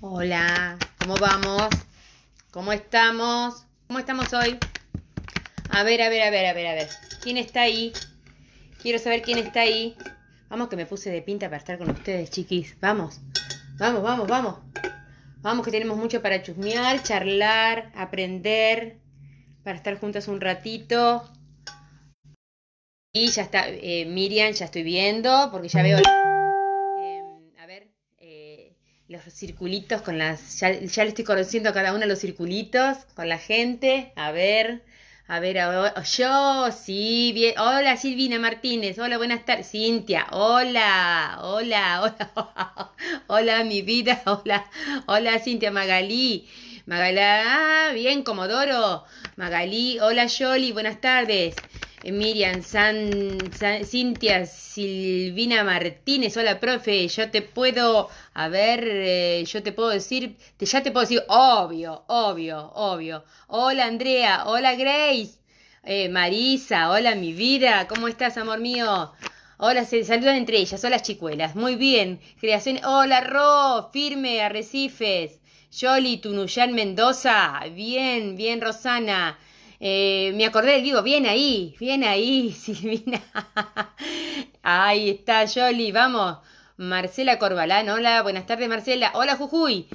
Hola, ¿cómo vamos? ¿Cómo estamos? ¿Cómo estamos hoy? A ver, a ver, a ver, a ver, a ver. ¿Quién está ahí? Quiero saber quién está ahí. Vamos que me puse de pinta para estar con ustedes, chiquis. Vamos, vamos, vamos, vamos. Vamos que tenemos mucho para chusmear, charlar, aprender, para estar juntas un ratito. Y ya está, eh, Miriam, ya estoy viendo, porque ya veo los circulitos con las. Ya, le estoy conociendo a cada uno los circulitos con la gente. A ver, a ver, Yo, sí, bien. Hola Silvina Martínez, hola, buenas tardes. Cintia, hola, hola, hola, hola, mi vida, hola, hola Cintia Magalí. Magalá, bien, Comodoro. Magalí, hola Yoli, buenas tardes. Miriam, San, Cintia, Silvina Martínez, hola profe, yo te puedo, a ver, eh, yo te puedo decir, te, ya te puedo decir, obvio, obvio, obvio. Hola Andrea, hola Grace, eh, Marisa, hola mi vida, ¿cómo estás amor mío? Hola, se saludan entre ellas, hola chicuelas, muy bien. Creación, hola Ro, firme, Arrecifes. Yoli, Tunuyán, Mendoza, bien, bien Rosana. Eh, me acordé, digo, bien ahí, bien ahí, Silvina. ahí está, Yoli vamos. Marcela Corbalán, hola, buenas tardes, Marcela. Hola, Jujuy.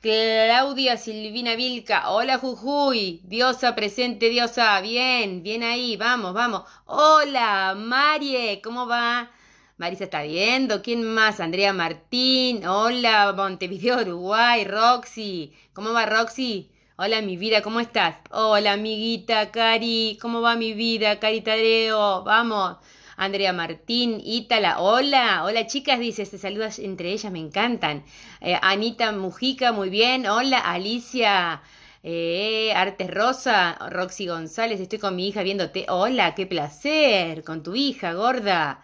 Claudia Silvina Vilca, hola Jujuy, diosa presente, diosa, bien, bien ahí, vamos, vamos. Hola, Marie, ¿cómo va? Marisa está viendo, ¿quién más? Andrea Martín, hola, Montevideo, Uruguay, Roxy, ¿cómo va Roxy? Hola, mi vida, ¿cómo estás? Hola, amiguita Cari, ¿cómo va mi vida? Cari Tadeo, vamos. Andrea Martín, Ítala, hola, hola chicas, dice, te saludas entre ellas, me encantan. Eh, Anita Mujica, muy bien, hola, Alicia. Eh, Artes Rosa, Roxy González, estoy con mi hija viéndote. Hola, qué placer, con tu hija gorda.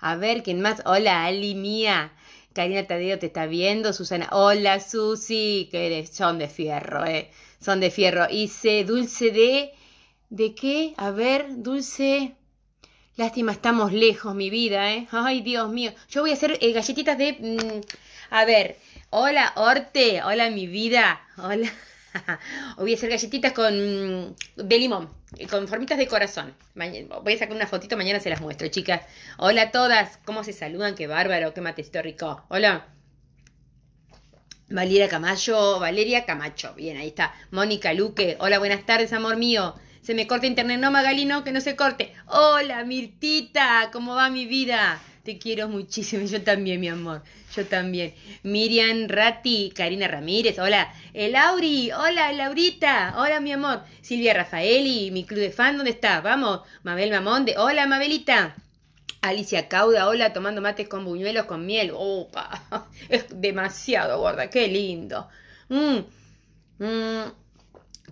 A ver, ¿quién más? Hola, Ali mía. Karina Tadeo te está viendo, Susana, hola Susi, que eres, son de fierro, eh, son de fierro. Hice dulce de, ¿de qué? A ver, dulce, lástima, estamos lejos, mi vida, eh, ay Dios mío, yo voy a hacer eh, galletitas de, mm, a ver, hola Orte, hola mi vida, hola. Hoy voy a hacer galletitas con mm, de limón, eh, con formitas de corazón. voy a sacar una fotito, mañana se las muestro, chicas. Hola a todas, ¿cómo se saludan? Qué bárbaro, qué matecito rico. Hola. Valeria Camacho, Valeria Camacho, bien, ahí está. Mónica Luque, hola, buenas tardes, amor mío. Se me corta internet, no, Magalino, que no se corte. Hola, Mirtita, ¿cómo va mi vida? Te quiero muchísimo. Yo también, mi amor. Yo también. Miriam Ratti, Karina Ramírez, hola. El eh, Auri. hola, Laurita. Hola, mi amor. Silvia Rafaeli, mi club de fan, ¿dónde está? Vamos. Mabel Mamonde, hola, Mabelita. Alicia Cauda, hola, tomando mates con buñuelos con miel. Opa, es demasiado gorda, qué lindo. Mm, mm.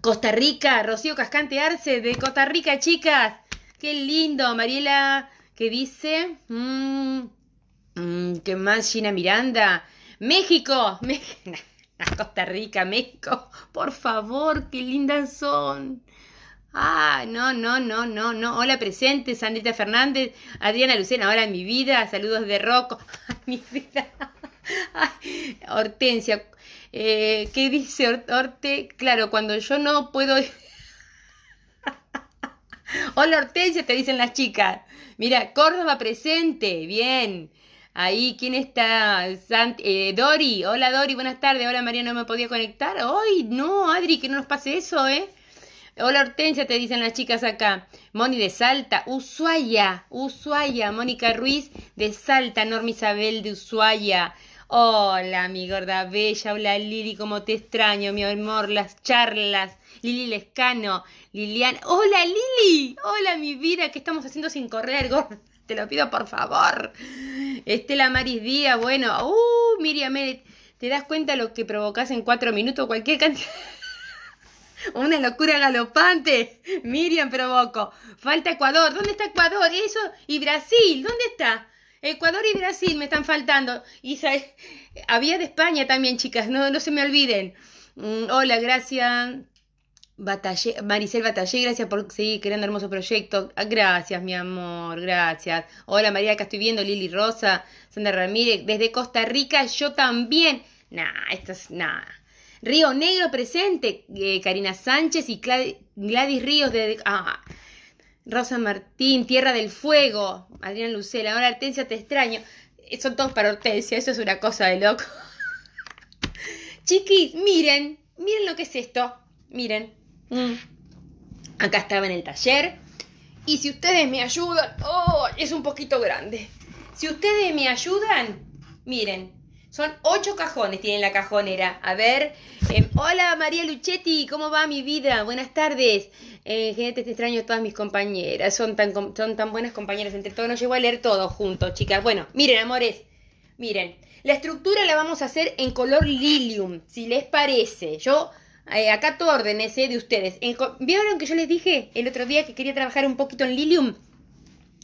Costa Rica, Rocío Cascante Arce de Costa Rica, chicas. Qué lindo, Mariela que dice mm, mm, ¿Qué que más Gina Miranda. México, Costa Rica, México, por favor, qué lindas son. Ah, no, no, no, no, no. Hola presente, Sandrita Fernández, Adriana Lucena, ahora mi vida, saludos de Rocco, mi vida. Hortensia, eh, ¿qué dice Horte? Claro, cuando yo no puedo... Hola Hortensia, te dicen las chicas. Mira, Córdoba presente, bien. Ahí, ¿quién está? Eh, Dori, hola Dori, buenas tardes. Hola María, no me podía conectar. ¡Ay, no, Adri, que no nos pase eso, eh! Hola Hortensia, te dicen las chicas acá. Moni de Salta, Ushuaia, Ushuaia. Mónica Ruiz de Salta, Norma Isabel de Ushuaia. Hola, mi gorda bella, hola Lili, cómo te extraño, mi amor, las charlas. Lili Lescano, Liliana. ¡Hola, Lili! ¡Hola, mi vida! ¿Qué estamos haciendo sin correr, Te lo pido, por favor. Estela Maris Díaz, bueno. ¡Uh, Miriam! ¿Te das cuenta lo que provocas en cuatro minutos? Cualquier cantidad. Una locura galopante. Miriam provoco. Falta Ecuador. ¿Dónde está Ecuador? Eso. Y Brasil. ¿Dónde está? Ecuador y Brasil me están faltando. Y había de España también, chicas. No, no se me olviden. Mm, hola, gracias. Maricel Batallé, gracias por seguir creando hermoso proyecto. Ah, gracias, mi amor, gracias. Hola María, acá estoy viendo, Lili Rosa, Sandra Ramírez, desde Costa Rica, yo también. Nah, esto es nada. Río Negro presente, eh, Karina Sánchez y Gladys Ríos de... Ah, Rosa Martín, Tierra del Fuego, Adriana Lucela, ahora Hortensia te extraño. Eh, son todos para Hortensia, eso es una cosa de loco. Chiquis, miren, miren lo que es esto. Miren. Mm. Acá estaba en el taller. Y si ustedes me ayudan, oh, es un poquito grande. Si ustedes me ayudan, miren, son ocho cajones, tienen la cajonera. A ver, em, hola María Luchetti, ¿cómo va mi vida? Buenas tardes. Eh, gente, te extraño todas mis compañeras, son tan, son tan buenas compañeras entre todos. No llego a leer todo juntos, chicas. Bueno, miren, amores, miren. La estructura la vamos a hacer en color lilium, si les parece. Yo eh, acá tu órdenes de ustedes. ¿Vieron que yo les dije el otro día que quería trabajar un poquito en Lilium?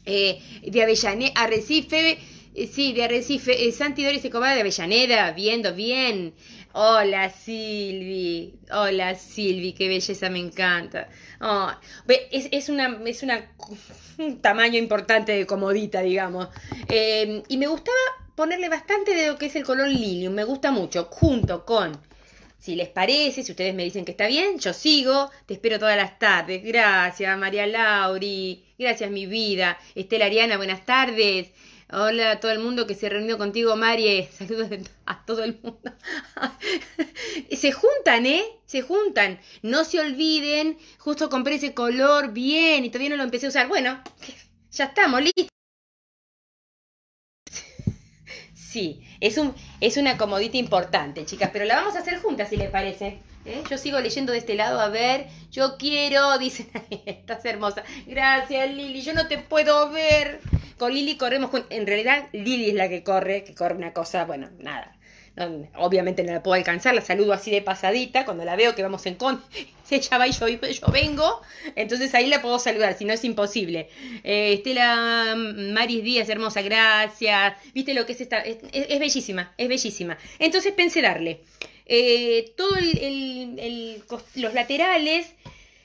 Eh, de Avellaneda, Arrecife, eh, sí, de Arrecife, Santi y Escobar de Avellaneda, viendo bien. Hola Silvi, hola Silvi, qué belleza, me encanta. Oh, es, una, es un tamaño importante de comodita, digamos. y me gustaba ponerle bastante de lo que es el color lilium, me gusta mucho, junto con si les parece, si ustedes me dicen que está bien, yo sigo. Te espero todas las tardes. Gracias, María Lauri. Gracias, mi vida. Estela Ariana, buenas tardes. Hola a todo el mundo que se reunió contigo, Marie. Eh, saludos a todo el mundo. se juntan, ¿eh? Se juntan. No se olviden. Justo compré ese color bien y todavía no lo empecé a usar. Bueno, ya estamos listos. Sí, es, un, es una comodita importante, chicas, pero la vamos a hacer juntas, si les parece. ¿eh? Yo sigo leyendo de este lado, a ver, yo quiero, dice. estás hermosa. Gracias, Lili, yo no te puedo ver. Con Lili corremos, en realidad Lili es la que corre, que corre una cosa, bueno, nada, obviamente no la puedo alcanzar, la saludo así de pasadita, cuando la veo que vamos en con, ella va y yo, yo vengo, entonces ahí la puedo saludar, si no es imposible. Eh, Estela Maris Díaz, hermosa, gracias, viste lo que es esta, es, bellísima, es bellísima. Entonces pensé darle eh, todo los laterales,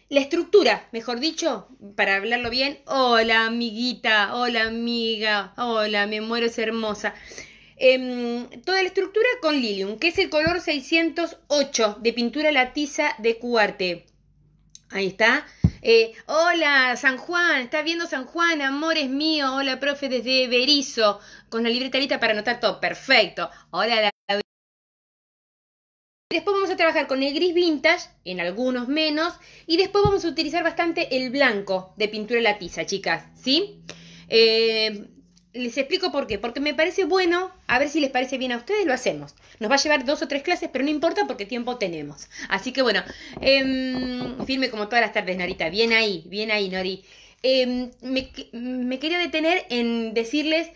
la estructura, mejor dicho, para hablarlo bien, hola amiguita, hola amiga, hola, me muero, es hermosa. Em, toda la estructura con Lilium, que es el color 608 de pintura latiza de cuarte. Ahí está. Eh, hola, San Juan, está viendo San Juan, Amores míos Hola, profe, desde Berizo, con la libreta para anotar todo. Perfecto. Hola, la... Después vamos a trabajar con el gris vintage, en algunos menos, y después vamos a utilizar bastante el blanco de pintura latiza, chicas, ¿sí? Eh, les explico por qué. Porque me parece bueno, a ver si les parece bien a ustedes, lo hacemos. Nos va a llevar dos o tres clases, pero no importa porque tiempo tenemos. Así que bueno, em, firme como todas las tardes, Norita. Bien ahí, bien ahí, Nori. Em, me, quería detener en decirles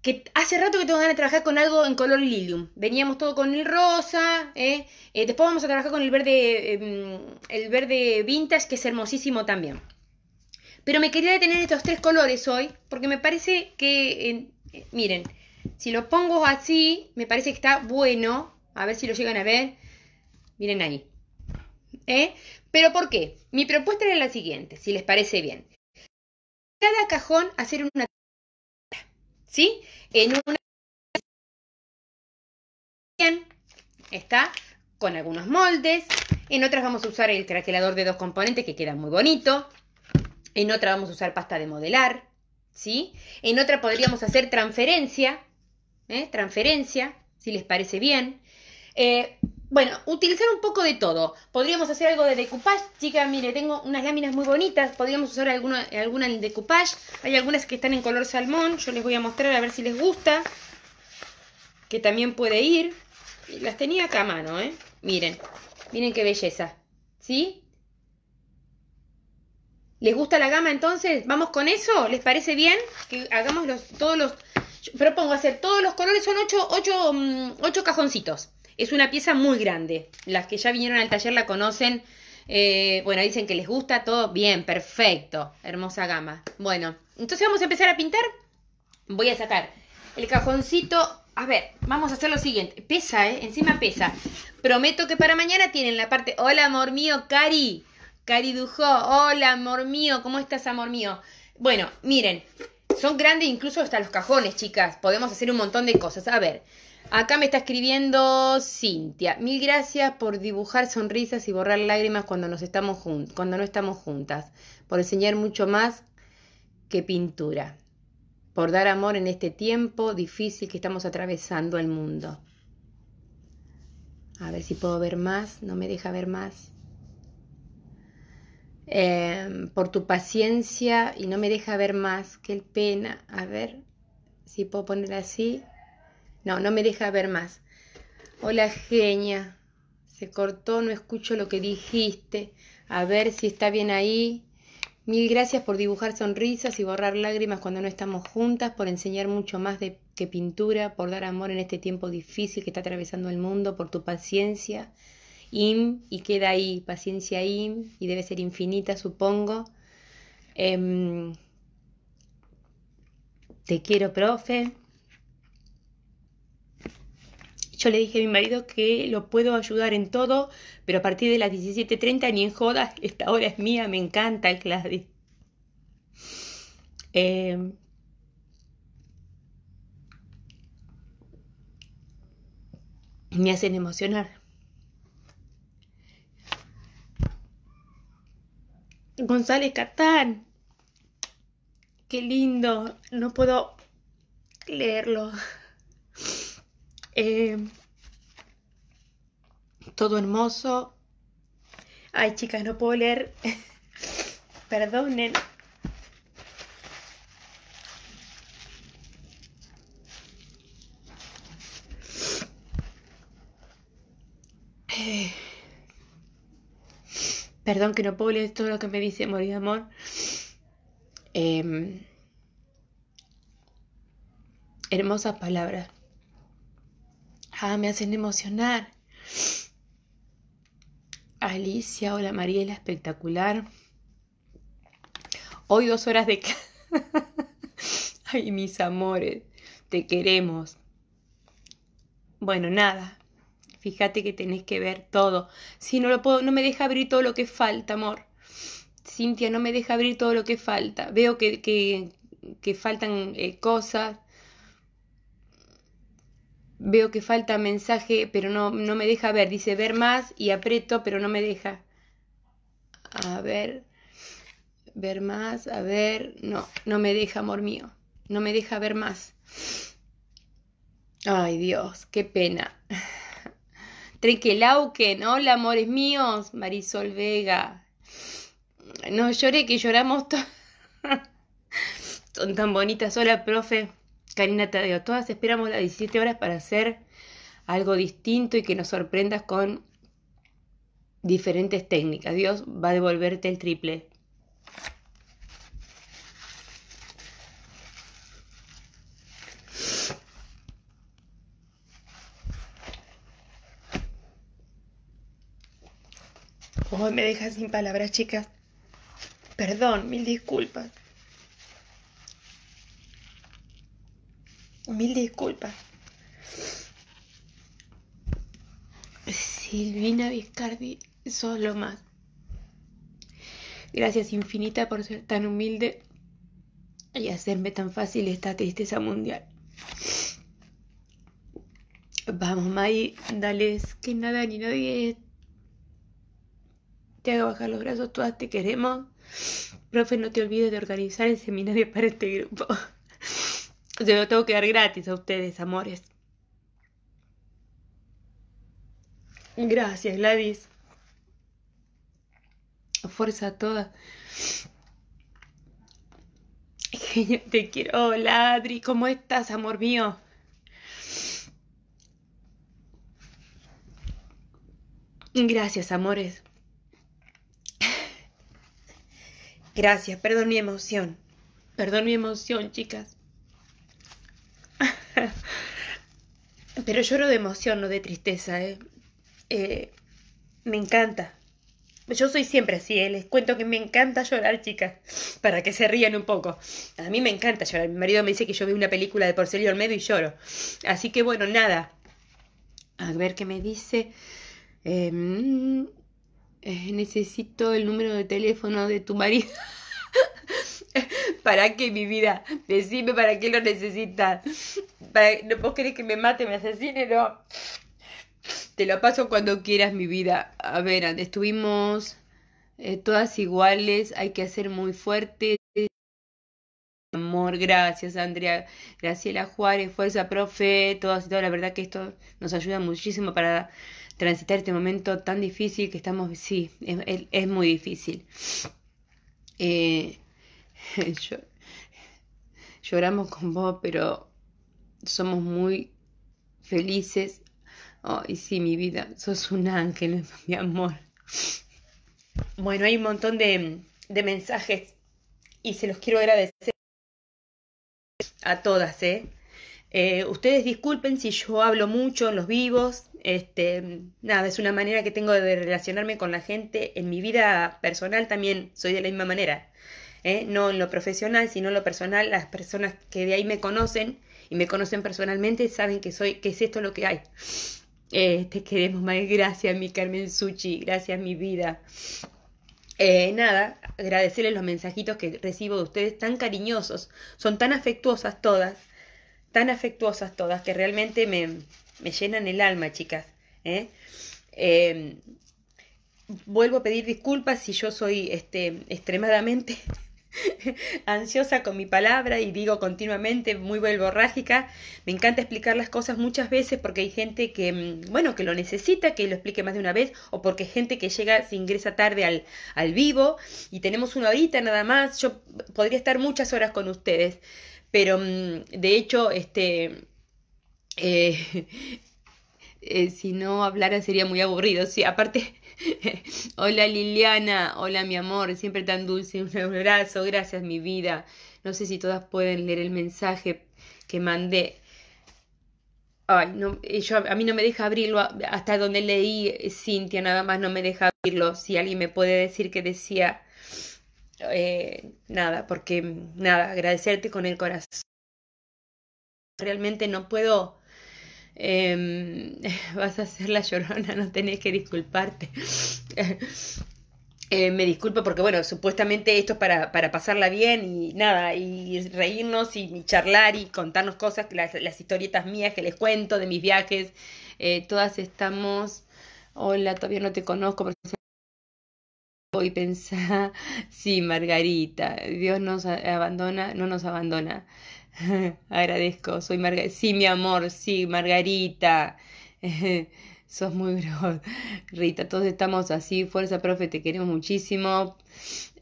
que hace rato que tengo ganas de trabajar con algo en color lilium. Veníamos todo con el rosa, eh. eh después vamos a trabajar con el verde, em, el verde vintage, que es hermosísimo también. Pero me quería detener estos tres colores hoy, porque me parece que, eh, miren, si lo pongo así, me parece que está bueno. A ver si lo llegan a ver. Miren ahí. ¿Eh? Pero ¿por qué? Mi propuesta era la siguiente, si les parece bien. Cada cajón hacer una... ¿Sí? En una... Bien. Está con algunos moldes. En otras vamos a usar el craquelador de dos componentes que queda muy bonito en otra vamos a usar pasta de modelar, ¿sí? En otra podríamos hacer transferencia, ¿eh? transferencia, si les parece bien. Eh, bueno, utilizar un poco de todo. Podríamos hacer algo de decoupage. Chicas, mire, tengo unas láminas muy bonitas. Podríamos usar alguna, alguna en decoupage. Hay algunas que están en color salmón. Yo les voy a mostrar a ver si les gusta. Que también puede ir. Las tenía acá a mano, ¿eh? Miren, miren qué belleza. ¿Sí? ¿Les gusta la gama entonces? ¿Vamos con eso? ¿Les parece bien? Que hagamos los, todos los... propongo hacer todos los colores, son mm, ocho, cajoncitos. Es una pieza muy grande. Las que ya vinieron al taller la conocen. Eh, bueno, dicen que les gusta todo. Bien, perfecto. Hermosa gama. Bueno, entonces vamos a empezar a pintar. Voy a sacar el cajoncito. A ver, vamos a hacer lo siguiente. Pesa, ¿eh? Encima pesa. Prometo que para mañana tienen la parte... Hola, amor mío, Cari. Cari hola amor mío, ¿cómo estás amor mío? Bueno, miren, son grandes incluso hasta los cajones, chicas. Podemos hacer un montón de cosas. A ver, acá me está escribiendo Cintia. Mil gracias por dibujar sonrisas y borrar lágrimas cuando, nos estamos cuando no estamos juntas. Por enseñar mucho más que pintura. Por dar amor en este tiempo difícil que estamos atravesando el mundo. A ver si puedo ver más. No me deja ver más. Em, por tu paciencia y no me deja ver más, qué pena, a ver si puedo poner así, no, no me deja ver más. Hola genia, se cortó, no escucho lo que dijiste, a ver si está bien ahí. Mil gracias por dibujar sonrisas y borrar lágrimas cuando no estamos juntas, por enseñar mucho más de, que pintura, por dar amor en este tiempo difícil que está atravesando el mundo, por tu paciencia im y queda ahí, paciencia im, y debe ser infinita, supongo. Em, te quiero, profe. Yo le dije a mi marido que lo puedo ayudar en todo, pero a partir de las 17.30 ni en jodas, esta hora es mía, me encanta el clase em, me hacen emocionar. González Catán. Qué lindo. No puedo leerlo. Eh, todo hermoso. Ay, chicas, no puedo leer. Perdonen. Perdón que no puedo leer todo lo que me dice Morir Amor. Em, hermosas palabras. Ah, me hacen emocionar. Alicia, hola Mariela, espectacular. Hoy dos horas de... Ay, mis amores, te queremos. Bueno, nada, Fíjate que tenés que ver todo. Si no lo puedo, no me deja abrir todo lo que falta, amor. Cintia no me deja abrir todo lo que falta. Veo que, faltan eh, cosas. Veo que falta mensaje, pero no, no me deja ver. Dice ver más y aprieto, pero no me deja. A ver. Ver más, a ver. No, no me deja, amor mío. No me deja ver más. Ay Dios, qué pena no hola amores míos, Marisol Vega. No lloré que lloramos todos. Son tan bonitas. Hola, profe. Karina Tadeo, todas esperamos las 17 horas para hacer algo distinto y que nos sorprendas con diferentes técnicas. Dios va a devolverte el triple. me dejas sin palabras, chicas. Perdón, mil disculpas. Mil disculpas. Silvina Viscardi, solo más. Gracias infinita por ser tan humilde y hacerme tan fácil esta tristeza mundial. Vamos, May, dale, que nada ni nadie te hago bajar los brazos, todas te queremos. Profe, no te olvides de organizar el seminario para este grupo. Yo lo tengo que dar gratis a ustedes, amores. Gracias, Ladis. Fuerza a todas. te quiero. Hola, Adri, ¿cómo estás, amor mío? Gracias, amores. Gracias, perdón mi emoción. Perdón mi emoción, chicas. Pero lloro de emoción, no de tristeza. Eh. ¿eh? me encanta. Yo soy siempre así, ¿eh? les cuento que me encanta llorar, chicas, para que se rían un poco. A mí me encanta llorar. Mi marido me dice que yo vi una película de Porcelio Olmedo y lloro. Así que bueno, nada. A ver qué me dice. Eh, eh, necesito el número de teléfono de tu marido. ¿Para qué, mi vida? Decime para qué lo necesitas. ¿No vos querés que me mate, me asesine? No. Te lo paso cuando quieras, mi vida. A ver, estuvimos eh, todas iguales, hay que ser muy fuerte. Amor, gracias Andrea, Graciela Juárez, fuerza, profe, todo, y todo. la verdad que esto nos ayuda muchísimo para transitar este momento tan difícil que estamos, sí, es, muy difícil. Eh, lloramos con vos, pero somos muy felices. Oh, y sí, mi vida, sos un ángel, mi amor. Bueno, hay un montón de mensajes y se los quiero agradecer a todas, ¿eh? ¿eh? ustedes disculpen si yo hablo mucho en los vivos, este, nada, es una manera que tengo de relacionarme con la gente. En mi vida personal también soy de la misma manera, ¿eh? no en lo profesional, sino en lo personal. Las personas que de ahí me conocen y me conocen personalmente saben que soy, que es esto lo que hay. te este, queremos más, gracias mi Carmen Suchi, gracias mi vida. Eh, nada, agradecerles los mensajitos que recibo de ustedes tan cariñosos, son tan afectuosas todas, tan afectuosas todas, que realmente me, me llenan el alma, chicas. ¿eh? Em, vuelvo a pedir disculpas si yo soy este, extremadamente ansiosa con mi palabra y digo continuamente, muy rágica, Me encanta explicar las cosas muchas veces porque hay gente que, mm, bueno, que lo necesita, que lo explique más de una vez, o porque gente que llega, se ingresa tarde al, al vivo y tenemos una horita nada más. Yo podría estar muchas horas con ustedes, pero mm, de hecho, este... Eh, eh, si no hablaran sería muy aburrido. Sí, aparte hola Liliana, hola mi amor, siempre tan dulce, un abrazo, gracias mi vida. No sé si todas pueden leer el mensaje que mandé. Ay, no, eh, a mí no me deja abrirlo, hasta donde leí eh, Cintia nada más no me deja abrirlo. Si alguien me puede decir que decía eh, nada, porque nada, agradecerte con el corazón. Realmente no puedo Em, vas a ser la llorona, no tenés que disculparte. Eh, me disculpo porque, bueno, supuestamente esto es para, para, pasarla bien y nada, y reírnos y, charlar y contarnos cosas, las, las, historietas mías que les cuento de mis viajes. Eh, todas estamos, hola, todavía no te conozco, voy a pensar, sí, Margarita, Dios nos abandona, no nos abandona. Agradezco, soy Margarita. Sí, mi amor, sí, Margarita. Sos muy grosa. Rita, todos estamos así. Fuerza, profe, te queremos muchísimo.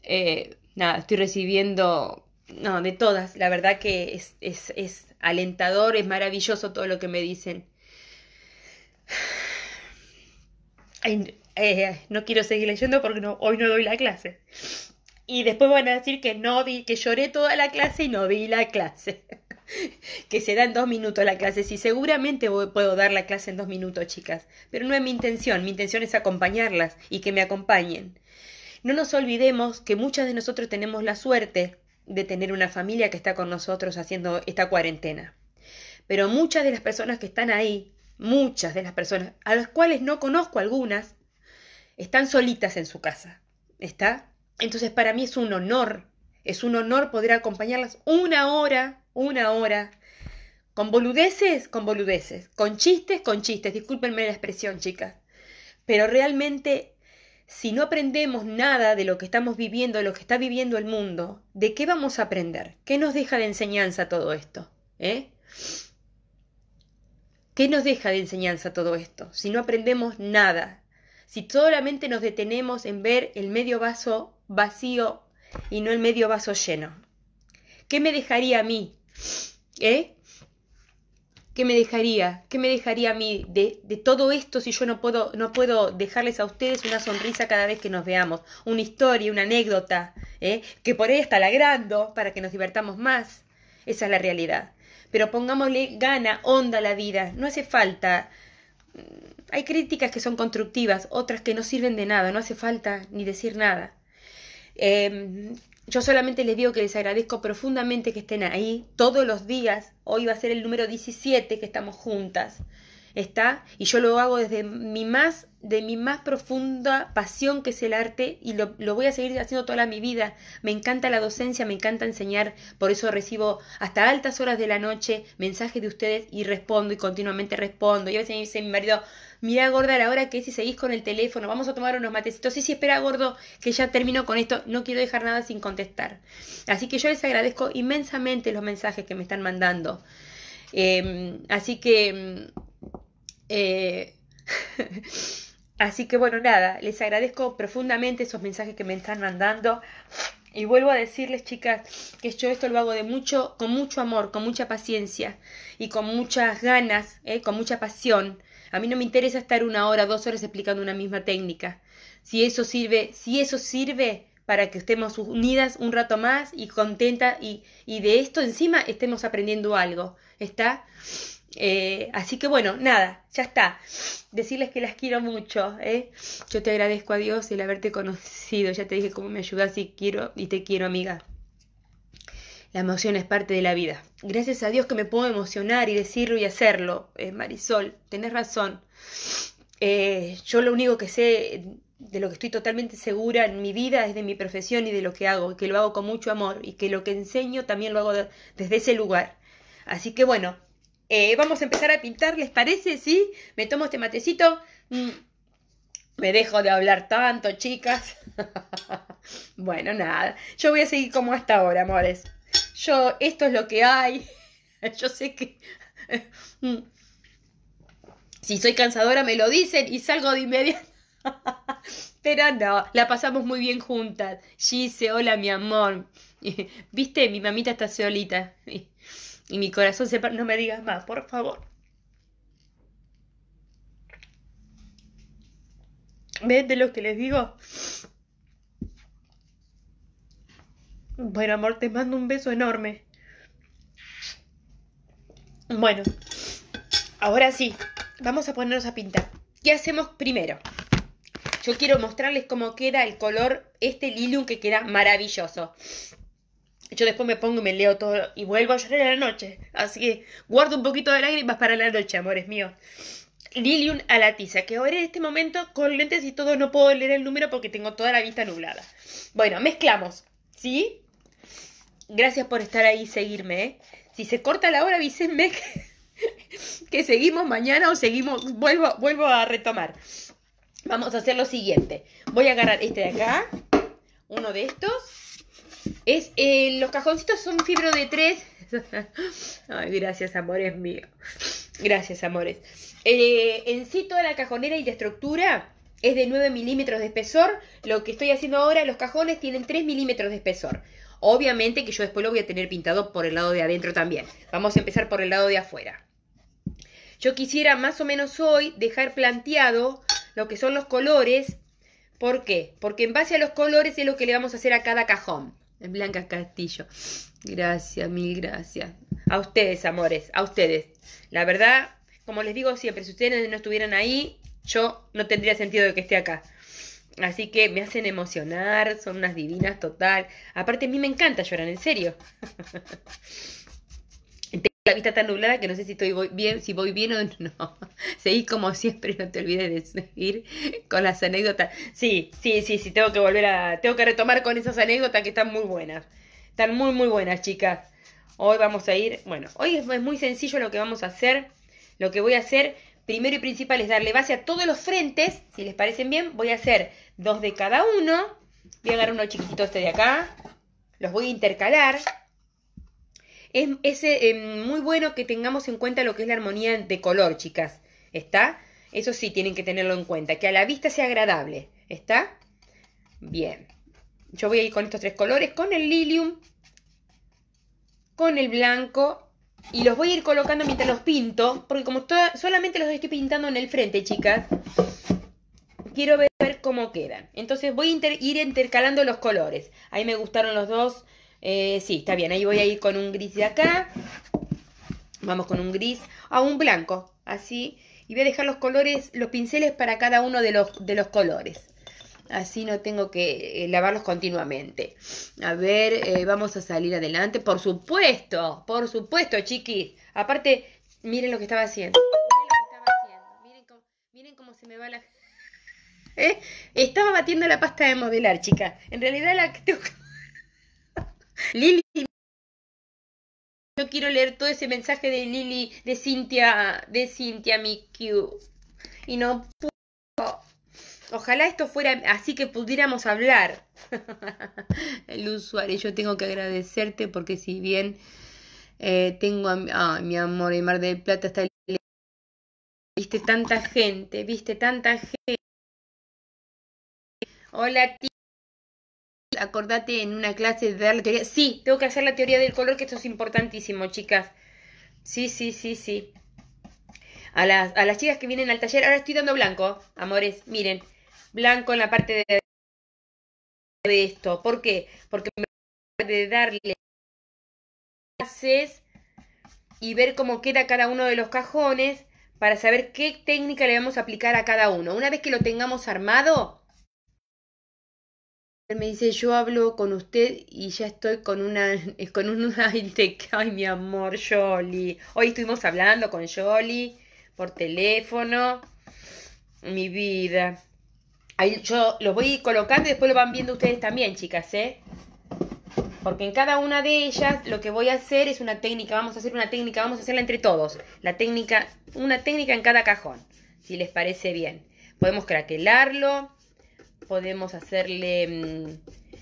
Eh, nada, estoy recibiendo, no, de todas. La verdad que es, alentador, es maravilloso todo lo que me dicen. Eh, no quiero seguir leyendo porque hoy no doy la clase y después van a decir que no vi que lloré toda la clase y no vi la clase. que da en dos minutos la clase. Sí, seguramente puedo dar la clase en dos minutos, chicas. Pero no es mi intención. Mi intención es acompañarlas y que me acompañen. No nos olvidemos que muchas de nosotros tenemos la suerte de tener una familia que está con nosotros haciendo esta cuarentena. Pero muchas de las personas que están ahí, muchas de las personas, a las cuales no conozco algunas, están solitas en su casa. Está entonces para mí es un honor, es un honor poder acompañarlas una hora, una hora, con boludeces, con boludeces, con chistes, con chistes, discúlpenme la expresión chicas, pero realmente si no aprendemos nada de lo que estamos viviendo, de lo que está viviendo el mundo, ¿de qué vamos a aprender? ¿Qué nos deja de enseñanza todo esto? ¿Eh? ¿Qué nos deja de enseñanza todo esto? Si no aprendemos nada, si solamente nos detenemos en ver el medio vaso vacío y no el medio vaso lleno. ¿Qué me dejaría a mí? ¿Eh? ¿Qué me dejaría? ¿Qué me dejaría a mí de, todo esto si yo no puedo, no puedo dejarles a ustedes una sonrisa cada vez que nos veamos? Una historia, una anécdota, ¿eh? que por ahí está lagrando para que nos divertamos más. Esa es la realidad. Pero pongámosle gana, onda a la vida. No hace falta. Hay críticas que son constructivas, otras que no sirven de nada. No hace falta ni decir nada. Em, yo solamente les digo que les agradezco profundamente que estén ahí todos los días. Hoy va a ser el número 17 que estamos juntas. ¿Está? Y yo lo hago desde mi más, de mi más profunda pasión que es el arte y lo, voy a seguir haciendo toda mi vida. Me encanta la docencia, me encanta enseñar, por eso recibo hasta altas horas de la noche mensajes de ustedes y respondo y continuamente respondo. Y a veces me dice mi marido, mirá gorda ahora que si seguís con el teléfono, vamos a tomar unos matecitos, sí, sí, espera gordo, que ya termino con esto, no quiero dejar nada sin contestar. Así que yo les agradezco inmensamente los mensajes que me están mandando. Em, así que... Mm, eh, así que bueno, nada, les agradezco profundamente esos mensajes que me están mandando. Y vuelvo a decirles, chicas, que yo esto lo hago de mucho, con mucho amor, con mucha paciencia y con muchas ganas, eh, con mucha pasión. A mí no me interesa estar una hora, dos horas explicando una misma técnica. Si eso sirve, si eso sirve para que estemos unidas un rato más y contentas y, y de esto encima estemos aprendiendo algo. ¿Está? Eh, así que bueno, nada, ya está. Decirles que las quiero mucho. ¿eh? Yo te agradezco a Dios el haberte conocido. Ya te dije cómo me ayudas y quiero y te quiero, amiga. La emoción es parte de la vida. Gracias a Dios que me puedo emocionar y decirlo y hacerlo. Eh, Marisol, tenés razón. Eh, yo lo único que sé de lo que estoy totalmente segura en mi vida es de mi profesión y de lo que hago, que lo hago con mucho amor y que lo que enseño también lo hago desde ese lugar. Así que bueno, eh, vamos a empezar a pintar, ¿les parece? ¿Sí? Me tomo este matecito. Mm. Me dejo de hablar tanto, chicas. bueno, nada. Yo voy a seguir como hasta ahora, amores yo, esto es lo que hay, yo sé que... si soy cansadora me lo dicen y salgo de inmediato. Pero no, la pasamos muy bien juntas. Gise, hola mi amor. Viste, mi mamita está solita. Y mi corazón se... No me digas más, por favor. ves de lo que les digo? Bueno, amor, te mando un beso enorme. Bueno, ahora sí, vamos a ponernos a pintar. ¿Qué hacemos primero? Yo quiero mostrarles cómo queda el color, este lilium que queda maravilloso. Yo después me pongo y me leo todo y vuelvo a llorar en la noche. Así que guardo un poquito de lágrimas para la noche, amores míos. Lilium a la tiza, que ahora en este momento con lentes y todo no puedo leer el número porque tengo toda la vista nublada. Bueno, mezclamos. ¿Sí? Gracias por estar ahí y seguirme. ¿eh? Si se corta la hora, avísenme que, seguimos mañana o seguimos. Vuelvo, vuelvo a retomar. Vamos a hacer lo siguiente. Voy a agarrar este de acá, uno de estos. Es, eh, los cajoncitos son fibro de tres. Ay, gracias, amores míos. Gracias, amores. Eh, en sí, toda la cajonera y la estructura es de 9 milímetros de espesor. Lo que estoy haciendo ahora, los cajones tienen 3 milímetros de espesor. Obviamente que yo después lo voy a tener pintado por el lado de adentro también. Vamos a empezar por el lado de afuera. Yo quisiera más o menos hoy dejar planteado lo que son los colores. ¿Por qué? Porque en base a los colores es lo que le vamos a hacer a cada cajón. Blanca Castillo. Gracias, mil gracias. A ustedes, amores, a ustedes. La verdad, como les digo siempre, si ustedes no estuvieran ahí, yo no tendría sentido de que esté acá. Así que me hacen emocionar, son unas divinas total. Aparte a mí me encanta llorar, en serio. Tengo la vista tan nublada que no sé si estoy voy bien, si voy bien o no. Seguí como siempre, no te olvides de seguir con las anécdotas. Sí, sí, sí, sí, tengo que volver a tengo que retomar con esas anécdotas que están muy buenas. Están muy muy buenas, chicas. Hoy vamos a ir, bueno, hoy es muy sencillo lo que vamos a hacer. Lo que voy a hacer primero y principal es darle base a todos los frentes, si les parecen bien, voy a hacer dos de cada uno, voy a agarrar uno chiquito este de acá, los voy a intercalar. Es, eh, em, muy bueno que tengamos en cuenta lo que es la armonía de color, chicas, ¿está? Eso sí, tienen que tenerlo en cuenta, que a la vista sea agradable, ¿está? Bien, yo voy a ir con estos tres colores, con el lilium, con el blanco y los voy a ir colocando mientras los pinto, porque como solamente los estoy pintando en el frente, chicas, quiero ver, cómo quedan. Entonces voy a ir intercalando los colores. Ahí me gustaron los dos. Eh, sí, está bien. Ahí voy a ir con un gris de acá. Vamos con un gris a un blanco, así. Y voy a dejar los colores, los pinceles para cada uno de los, de los colores así no tengo que eh, lavarlos continuamente. A ver, eh, vamos a salir adelante. Por supuesto, por supuesto, chiquis. Aparte, miren lo que estaba haciendo. Miren lo que estaba haciendo. Miren cómo, se me va la... ¿eh? Estaba batiendo la pasta de modelar, chica. En realidad la que tengo... Lili... Yo quiero leer todo ese mensaje de Lili, de Cintia, de Cintia Q. Y no puedo... Ojalá esto fuera así que pudiéramos hablar. el usuario. yo tengo que agradecerte porque si bien eh, tengo a mi amor El Mar del Plata está viste tanta gente, viste tanta gente. Hola tía, acordate en una clase de dar la teoría. Sí, tengo que hacer la teoría del color que esto es importantísimo, chicas. Sí, sí, sí, sí. A las, a las chicas que vienen al taller, ahora estoy dando blanco, amores, miren blanco en la parte de, de esto. ¿Por qué? Porque me de darle clases y ver cómo queda cada uno de los cajones para saber qué técnica le vamos a aplicar a cada uno. Una vez que lo tengamos armado, me dice, yo hablo con usted y ya estoy con una, con una, ay mi amor, Jolly. Hoy estuvimos hablando con Jolly por teléfono, mi vida. Ahí yo los voy colocando y después lo van viendo ustedes también, chicas, ¿eh? Porque en cada una de ellas lo que voy a hacer es una técnica, vamos a hacer una técnica, vamos a hacerla entre todos. La técnica, una técnica en cada cajón, si les parece bien. Podemos craquelarlo, podemos hacerle mm,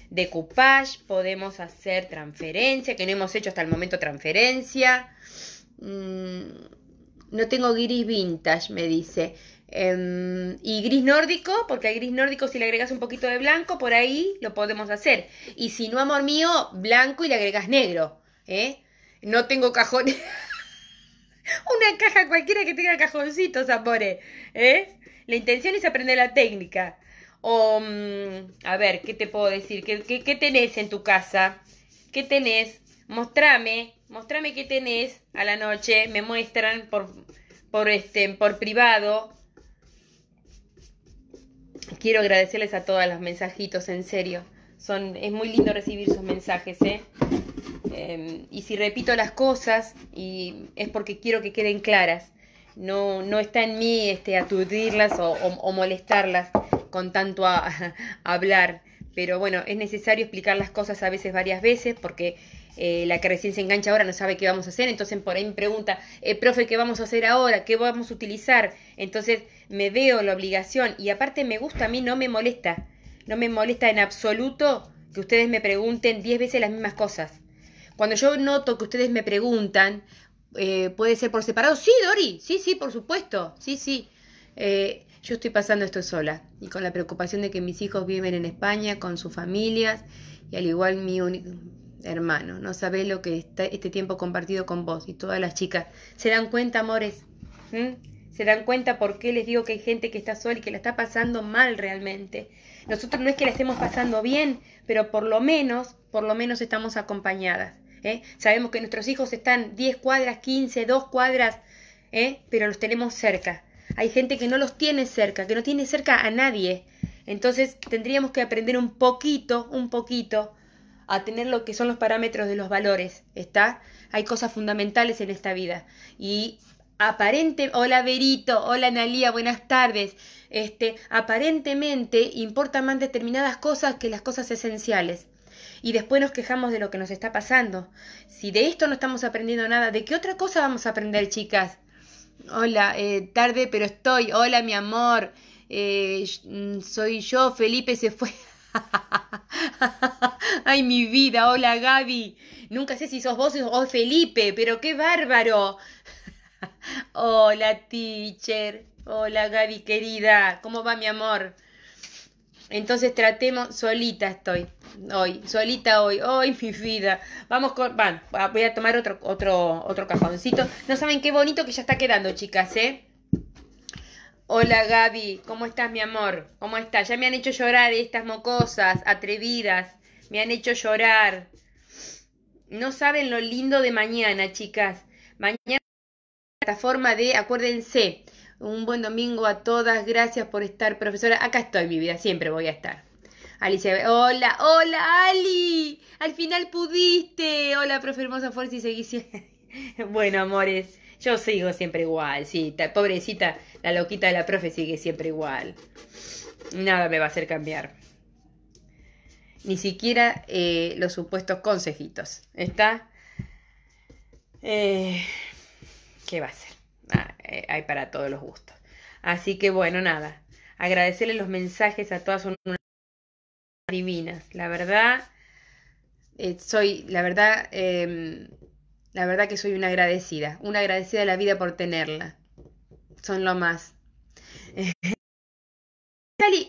decoupage, podemos hacer transferencia, que no hemos hecho hasta el momento transferencia. Mm, no tengo guiris vintage, me dice. Em, y gris nórdico, porque al gris nórdico si le agregas un poquito de blanco, por ahí lo podemos hacer. Y si no, amor mío, blanco y le agregas negro. ¿eh? No tengo cajones. Una caja cualquiera que tenga cajoncitos, amores. ¿eh? La intención es aprender la técnica. O, mm, a ver, ¿qué te puedo decir? ¿Qué, tenés en tu casa? ¿Qué tenés? Mostrame, mostrame qué tenés a la noche. Me muestran por, por, este, por privado quiero agradecerles a todas los mensajitos, en serio. Son, es muy lindo recibir sus mensajes, ¿eh? Em, y si repito las cosas, y es porque quiero que queden claras. No, no está en mí este, aturdirlas o, molestarlas con tanto hablar. Pero bueno, es necesario explicar las cosas a veces varias veces porque eh, la que recién se engancha ahora no sabe qué vamos a hacer. Entonces por ahí me pregunta, eh, profe, ¿qué vamos a hacer ahora? ¿Qué vamos a utilizar? Entonces me veo la obligación y aparte me gusta, a mí no me molesta, no me molesta en absoluto que ustedes me pregunten diez veces las mismas cosas. Cuando yo noto que ustedes me preguntan, eh, puede ser por separado, sí, Dori, sí, sí, por supuesto, sí, sí. Eh, yo estoy pasando esto sola y con la preocupación de que mis hijos viven en España con sus familias y al igual mi único hermano, no sabe lo que está este tiempo compartido con vos y todas las chicas. ¿Se dan cuenta, amores? ¿Mm? Se dan cuenta por qué les digo que hay gente que está sola y que la está pasando mal realmente. Nosotros no es que la estemos pasando bien, pero por lo menos, por lo menos estamos acompañadas. ¿eh? Sabemos que nuestros hijos están 10 cuadras, 15, 2 cuadras, ¿eh? pero los tenemos cerca. Hay gente que no los tiene cerca, que no tiene cerca a nadie. Entonces tendríamos que aprender un poquito, un poquito, a tener lo que son los parámetros de los valores, ¿está? Hay cosas fundamentales en esta vida y aparente, hola Verito, hola Analía, buenas tardes. Este, aparentemente importan más determinadas cosas que las cosas esenciales. Y después nos quejamos de lo que nos está pasando. Si de esto no estamos aprendiendo nada, ¿de qué otra cosa vamos a aprender, chicas? Hola, eh, tarde pero estoy. Hola, mi amor. Eh, mm, soy yo, Felipe se fue. Ay, mi vida. Hola, Gaby. Nunca sé si sos vos o Felipe, pero qué bárbaro. Hola, teacher. Hola, Gaby querida. ¿Cómo va mi amor? Entonces tratemos, solita estoy hoy, solita hoy, hoy mi vida. Vamos con, van, voy a tomar otro, otro, otro cajoncito. No saben qué bonito que ya está quedando, chicas, ¿eh? Hola Gaby, ¿cómo estás mi amor? ¿Cómo estás? Ya me han hecho llorar estas mocosas atrevidas, me han hecho llorar. No saben lo lindo de mañana, chicas. Mañana forma de Acuérdense. Un buen domingo a todas. Gracias por estar, profesora. Acá estoy, mi vida. Siempre voy a estar. Alicia, hola, hola, Ali. Al final pudiste. Hola, profe hermosa fuerza y seguís. bueno, amores, yo sigo siempre igual. Sí, pobrecita, la loquita de la profe sigue siempre igual. Nada me va a hacer cambiar. Ni siquiera eh, los supuestos consejitos. ¿Está? Eh, ¿qué va a ser? Ah, eh, hay para todos los gustos. Así que bueno, nada, agradecerle los mensajes a todas, son unas divinas. La verdad, eh, soy, la verdad, em, la verdad que soy una agradecida, una agradecida de la vida por tenerla. Son lo más.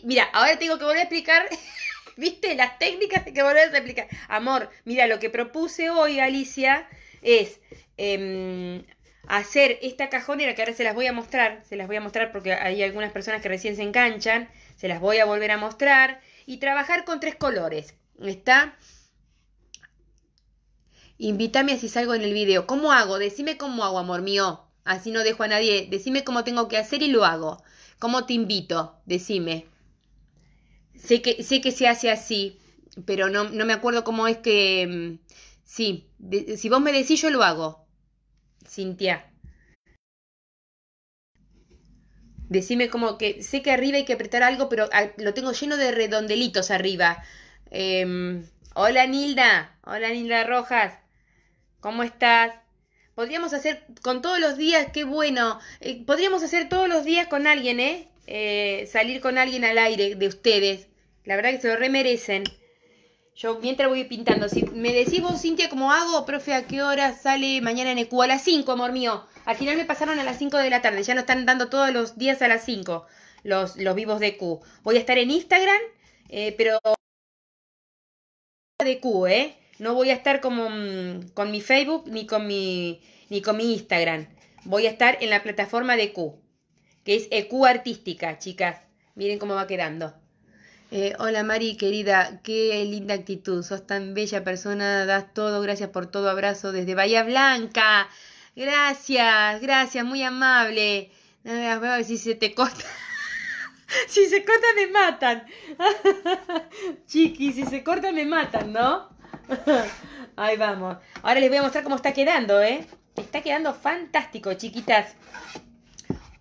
mira, ahora tengo que volver a explicar ¿Viste? Las técnicas que volver a explicar. Amor, mira, lo que propuse hoy, Alicia, es em, hacer esta cajonera que ahora se las voy a mostrar, se las voy a mostrar porque hay algunas personas que recién se enganchan, se las voy a volver a mostrar y trabajar con tres colores. Está Invítame si salgo en el video. ¿Cómo hago? Decime cómo hago, amor mío. Así no dejo a nadie. Decime cómo tengo que hacer y lo hago. ¿Cómo te invito? Decime. Sé que, sé que se hace así, pero no, no me acuerdo cómo es que... Mm, sí, si vos me decís, yo lo hago. Cintia. Decime como que sé que arriba hay que apretar algo, pero lo tengo lleno de redondelitos arriba. Em, hola Nilda, hola Nilda Rojas, ¿cómo estás? Podríamos hacer con todos los días, qué bueno. Eh, podríamos hacer todos los días con alguien, ¿eh? ¿eh? Salir con alguien al aire de ustedes. La verdad que se lo remerecen. Yo mientras voy pintando, si me decís vos, Cintia, cómo hago, profe, a qué hora sale mañana en EQ, a las 5, amor mío. Al final me pasaron a las 5 de la tarde, ya no están dando todos los días a las 5, los, los vivos de EQ. Voy a estar en Instagram, eh, pero de Q, ¿eh? No voy a estar como, mm, con mi Facebook ni con mi, ni con mi Instagram. Voy a estar en la plataforma de Q, que es EQ Artística, chicas. Miren cómo va quedando. Eh, hola Mari, querida, qué linda actitud, sos tan bella persona, das todo, gracias por todo, abrazo desde Bahía Blanca. Gracias, gracias, muy amable. si se te corta. si se corta me matan. Chiqui, si se corta me matan, ¿no? Ahí vamos. Ahora les voy a mostrar cómo está quedando, ¿eh? Está quedando fantástico, chiquitas.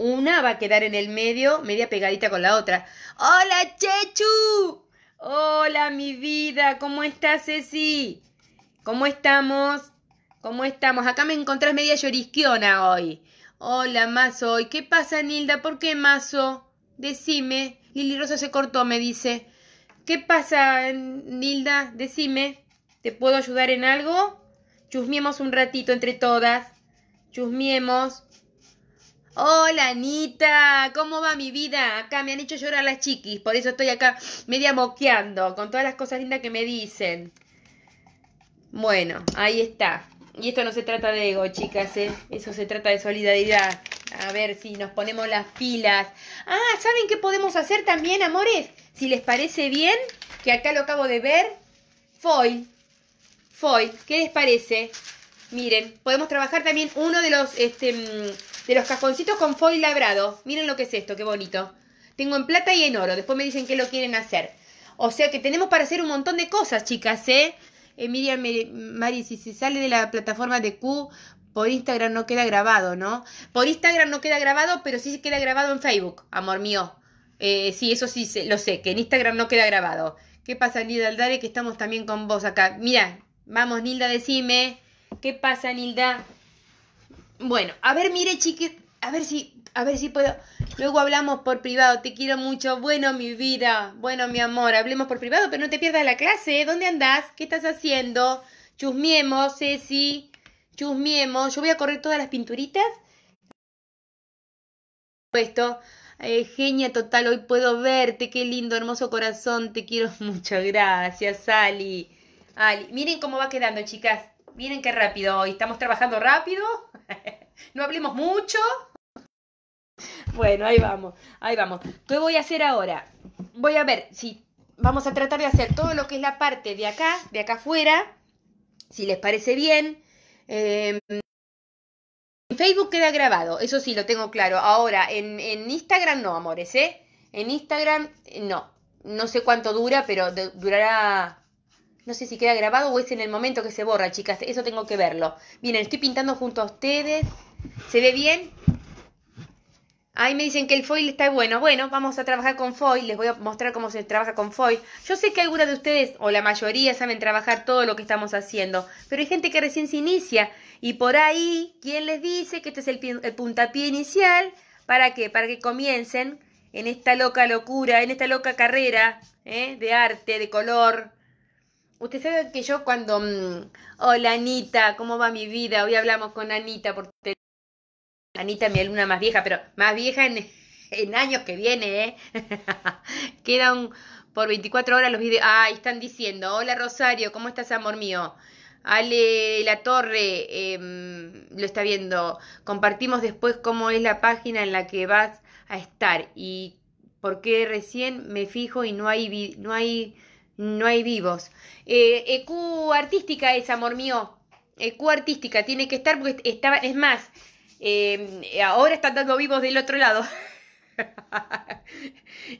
Una va a quedar en el medio, media pegadita con la otra. ¡Hola, Chechu! Hola, mi vida, ¿cómo estás, Ceci? ¿Cómo estamos? ¿Cómo estamos? Acá me encontrás media llorisquiona hoy. Hola, Mazo. qué pasa, Nilda? ¿Por qué, Mazo? Decime. Lili Rosa se cortó, me dice. ¿Qué pasa, Nilda? Decime. ¿Te puedo ayudar en algo? Chusmiemos un ratito entre todas. Chusmiemos. Hola Anita, ¿cómo va mi vida? Acá me han hecho llorar las chiquis, por eso estoy acá media moqueando con todas las cosas lindas que me dicen. Bueno, ahí está. Y esto no se trata de ego, chicas, ¿eh? eso se trata de solidaridad. A ver si nos ponemos las pilas. Ah, ¿saben qué podemos hacer también, amores? Si les parece bien, que acá lo acabo de ver. Foil. Foil, ¿qué les parece? Miren, podemos trabajar también uno de los este, mm, de los cajoncitos con foil labrado. Miren lo que es esto, qué bonito. Tengo en plata y en oro. Después me dicen que lo quieren hacer. O sea que tenemos para hacer un montón de cosas, chicas, ¿eh? eh Miriam, Mari, si se sale de la plataforma de Q, por Instagram no queda grabado, ¿no? Por Instagram no queda grabado, pero sí se queda grabado en Facebook, amor mío. Eh, sí, eso sí lo sé, que en Instagram no queda grabado. ¿Qué pasa, Nilda Aldare? Que estamos también con vos acá. Mira, vamos, Nilda, decime. ¿Qué pasa, Nilda? Bueno, a ver, mire, chiquis, a ver si, a ver si puedo. Luego hablamos por privado, te quiero mucho. Bueno, mi vida, bueno, mi amor, hablemos por privado, pero no te pierdas la clase. ¿Dónde andás? ¿Qué estás haciendo? Chusmiemos, Ceci, chusmiemos. Yo voy a correr todas las pinturitas. Puesto. Eh, genia total, hoy puedo verte, qué lindo, hermoso corazón, te quiero mucho, gracias, Ali. Ali, miren cómo va quedando, chicas. Miren qué rápido hoy. Estamos trabajando rápido. no hablemos mucho. Bueno, ahí vamos. Ahí vamos. ¿Qué voy a hacer ahora? Voy a ver si vamos a tratar de hacer todo lo que es la parte de acá, de acá afuera. Si les parece bien. Em, en Facebook queda grabado, eso sí lo tengo claro. Ahora, en, Instagram no, amores, ¿eh? En Instagram no. No sé cuánto dura, pero durará no sé si queda grabado o es en el momento que se borra, chicas. Eso tengo que verlo. Miren, estoy pintando junto a ustedes. ¿Se ve bien? Ahí me dicen que el foil está bueno. Bueno, vamos a trabajar con foil. Les voy a mostrar cómo se trabaja con foil. Yo sé que algunas de ustedes, o la mayoría, saben trabajar todo lo que estamos haciendo. Pero hay gente que recién se inicia. Y por ahí, ¿quién les dice que este es el, puntapié inicial? ¿Para qué? Para que comiencen en esta loca locura, en esta loca carrera ¿eh? de arte, de color, Usted sabe que yo cuando, mm, hola Anita, ¿cómo va mi vida? Hoy hablamos con Anita por Anita, mi alumna más vieja, pero más vieja en, en años que viene, ¿eh? Quedan por 24 horas los videos. Ah, están diciendo, hola Rosario, ¿cómo estás, amor mío? Ale La Torre em, lo está viendo. Compartimos después cómo es la página en la que vas a estar y por qué recién me fijo y no hay, no hay no hay vivos. EQ eh, eh, artística es, amor mío. EQ eh, artística tiene que estar porque estaba, es más, ahora están dando vivos del otro lado.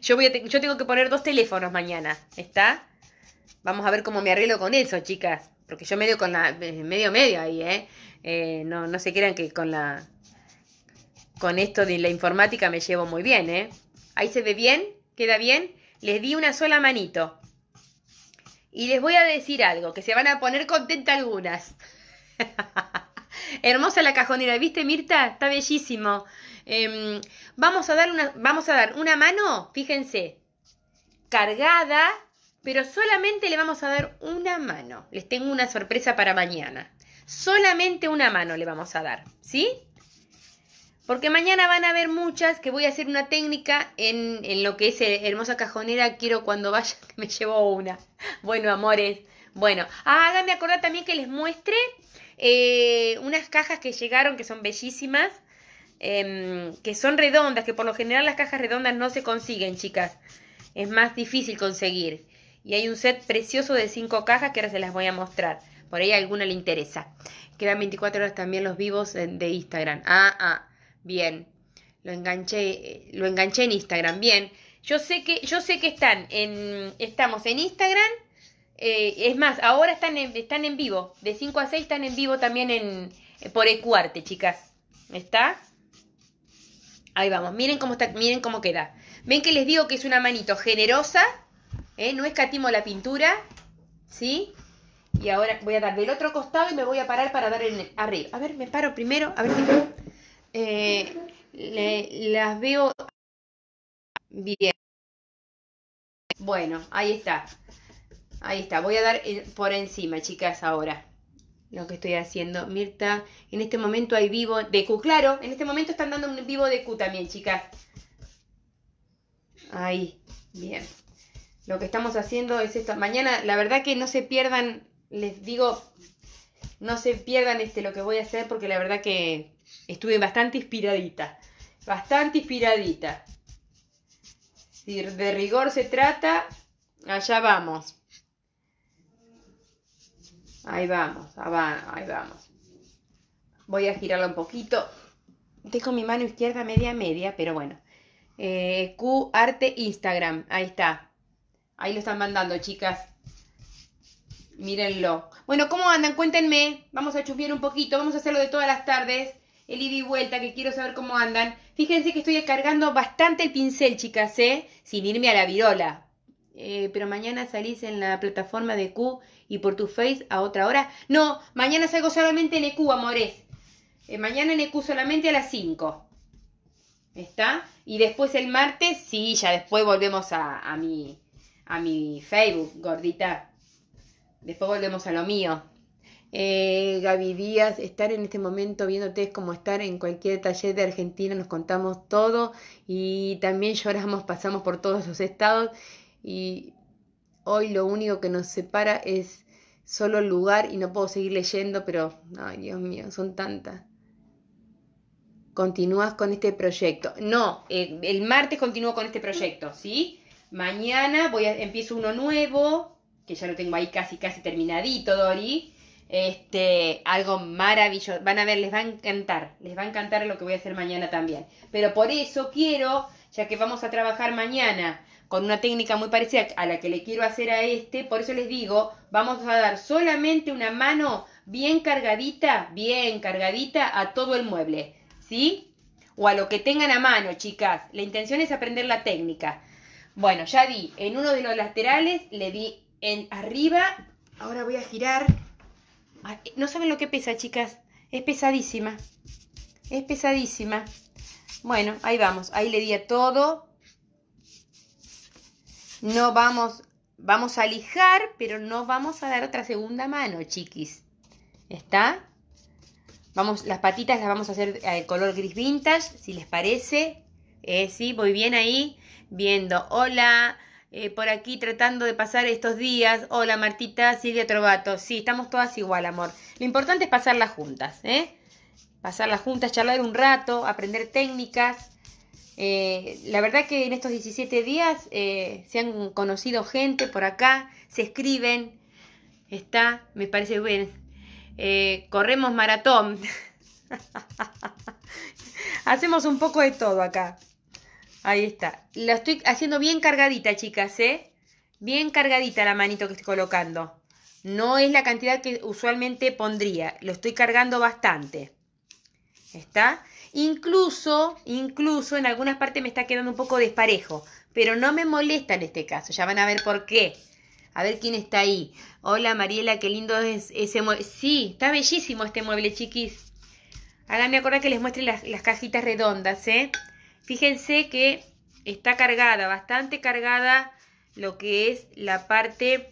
yo, voy a yo tengo que poner dos teléfonos mañana, ¿está? Vamos a ver cómo me arreglo con eso, chicas. Porque yo medio con la. medio medio ahí, ¿eh? no, no se crean que con la. Con esto de la informática me llevo muy bien, ¿eh? Ahí se ve bien, queda bien. Les di una sola manito. Y les voy a decir algo, que se van a poner contentas algunas. Hermosa la cajonera, ¿viste Mirta? Está bellísimo. Em, vamos, a dar una, vamos a dar una mano, fíjense, cargada, pero solamente le vamos a dar una mano. Les tengo una sorpresa para mañana. Solamente una mano le vamos a dar, ¿sí? Porque mañana van a haber muchas que voy a hacer una técnica en, lo que es eh, hermosa cajonera. Quiero cuando vaya que me llevo una. Bueno, amores. Bueno, ah, háganme acordar también que les muestre eh, unas cajas que llegaron que son bellísimas. Em, que son redondas, que por lo general las cajas redondas no se consiguen, chicas. Es más difícil conseguir. Y hay un set precioso de cinco cajas que ahora se las voy a mostrar. Por ahí a alguna le interesa. Quedan 24 horas también los vivos de Instagram. Ah, ah, bien. Lo enganché, lo enganché en Instagram, bien. Yo sé que, yo sé que están en, estamos en Instagram. Eh, es más, ahora están en, están en vivo. De 5 a 6 están en vivo también en, eh, por Ecuarte, chicas. ¿Está? Ahí vamos. Miren cómo está, miren cómo queda. Ven que les digo que es una manito generosa. ¿Eh? No escatimo la pintura. ¿Sí? Y ahora voy a dar del otro costado y me voy a parar para dar el arriba. A ver, me paro primero. A ver si... Eh, las veo bien. Bueno, ahí está. Ahí está. Voy a dar por encima, chicas, ahora lo que estoy haciendo. Mirta, en este momento hay vivo de Q. Claro, en este momento están dando un vivo de Q también, chicas. Ahí, bien. Lo que estamos haciendo es esto. Mañana, la verdad que no se pierdan, les digo, no se pierdan este, lo que voy a hacer porque la verdad que estuve bastante inspiradita, bastante inspiradita. Si de rigor se trata, allá vamos. Ahí vamos, ahí vamos. Voy a girarlo un poquito. Dejo mi mano izquierda media media, pero bueno. Eh, Q Arte Instagram, ahí está. Ahí lo están mandando, chicas. Mírenlo. Bueno, ¿cómo andan? Cuéntenme. Vamos a chupir un poquito. Vamos a hacerlo de todas las tardes el ida y vuelta, que quiero saber cómo andan. Fíjense que estoy cargando bastante el pincel, chicas, ¿eh? Sin irme a la virola. Eh, pero mañana salís en la plataforma de Q y por tu face a otra hora. No, mañana salgo solamente en EQ, amores. Eh, mañana en EQ solamente a las 5. ¿Está? Y después el martes, sí, ya después volvemos a, mi, a mi Facebook, gordita. Después volvemos a lo mío eh, Gaby Díaz, estar en este momento viéndote es como estar en cualquier taller de Argentina, nos contamos todo y también lloramos, pasamos por todos los estados y hoy lo único que nos separa es solo el lugar y no puedo seguir leyendo, pero, ay Dios mío, son tantas. Continúas con este proyecto. No, eh, el martes continúo con este proyecto, ¿sí? Mañana voy a, empiezo uno nuevo, que ya lo tengo ahí casi, casi terminadito, Dori este, algo maravilloso. Van a ver, les va a encantar. Les va a encantar lo que voy a hacer mañana también. Pero por eso quiero, ya que vamos a trabajar mañana con una técnica muy parecida a la que le quiero hacer a este, por eso les digo, vamos a dar solamente una mano bien cargadita, bien cargadita a todo el mueble, ¿sí? O a lo que tengan a mano, chicas. La intención es aprender la técnica. Bueno, ya di, en uno de los laterales le di en arriba, ahora voy a girar no saben lo que pesa, chicas. Es pesadísima. Es pesadísima. Bueno, ahí vamos. Ahí le di a todo. No vamos, vamos a lijar, pero no vamos a dar otra segunda mano, chiquis. ¿Está? Vamos, las patitas las vamos a hacer de eh, color gris vintage, si les parece. Eh, sí, voy bien ahí. Viendo, hola, eh, por aquí tratando de pasar estos días. Hola Martita, Silvia Trovato. Sí, estamos todas igual, amor. Lo importante es pasarlas juntas, ¿eh? Pasarlas juntas, charlar un rato, aprender técnicas. Eh, la verdad que en estos 17 días eh, se han conocido gente por acá, se escriben, está, me parece bien. corremos maratón. Hacemos un poco de todo acá. Ahí está. La estoy haciendo bien cargadita, chicas, ¿eh? Bien cargadita la manito que estoy colocando. No es la cantidad que usualmente pondría. Lo estoy cargando bastante. ¿Está? Incluso, incluso en algunas partes me está quedando un poco desparejo. Pero no me molesta en este caso. Ya van a ver por qué. A ver quién está ahí. Hola Mariela, qué lindo es ese mueble. Sí, está bellísimo este mueble, chiquis. Háganme acordar que les muestre las, las cajitas redondas, ¿eh? Fíjense que está cargada, bastante cargada lo que es la parte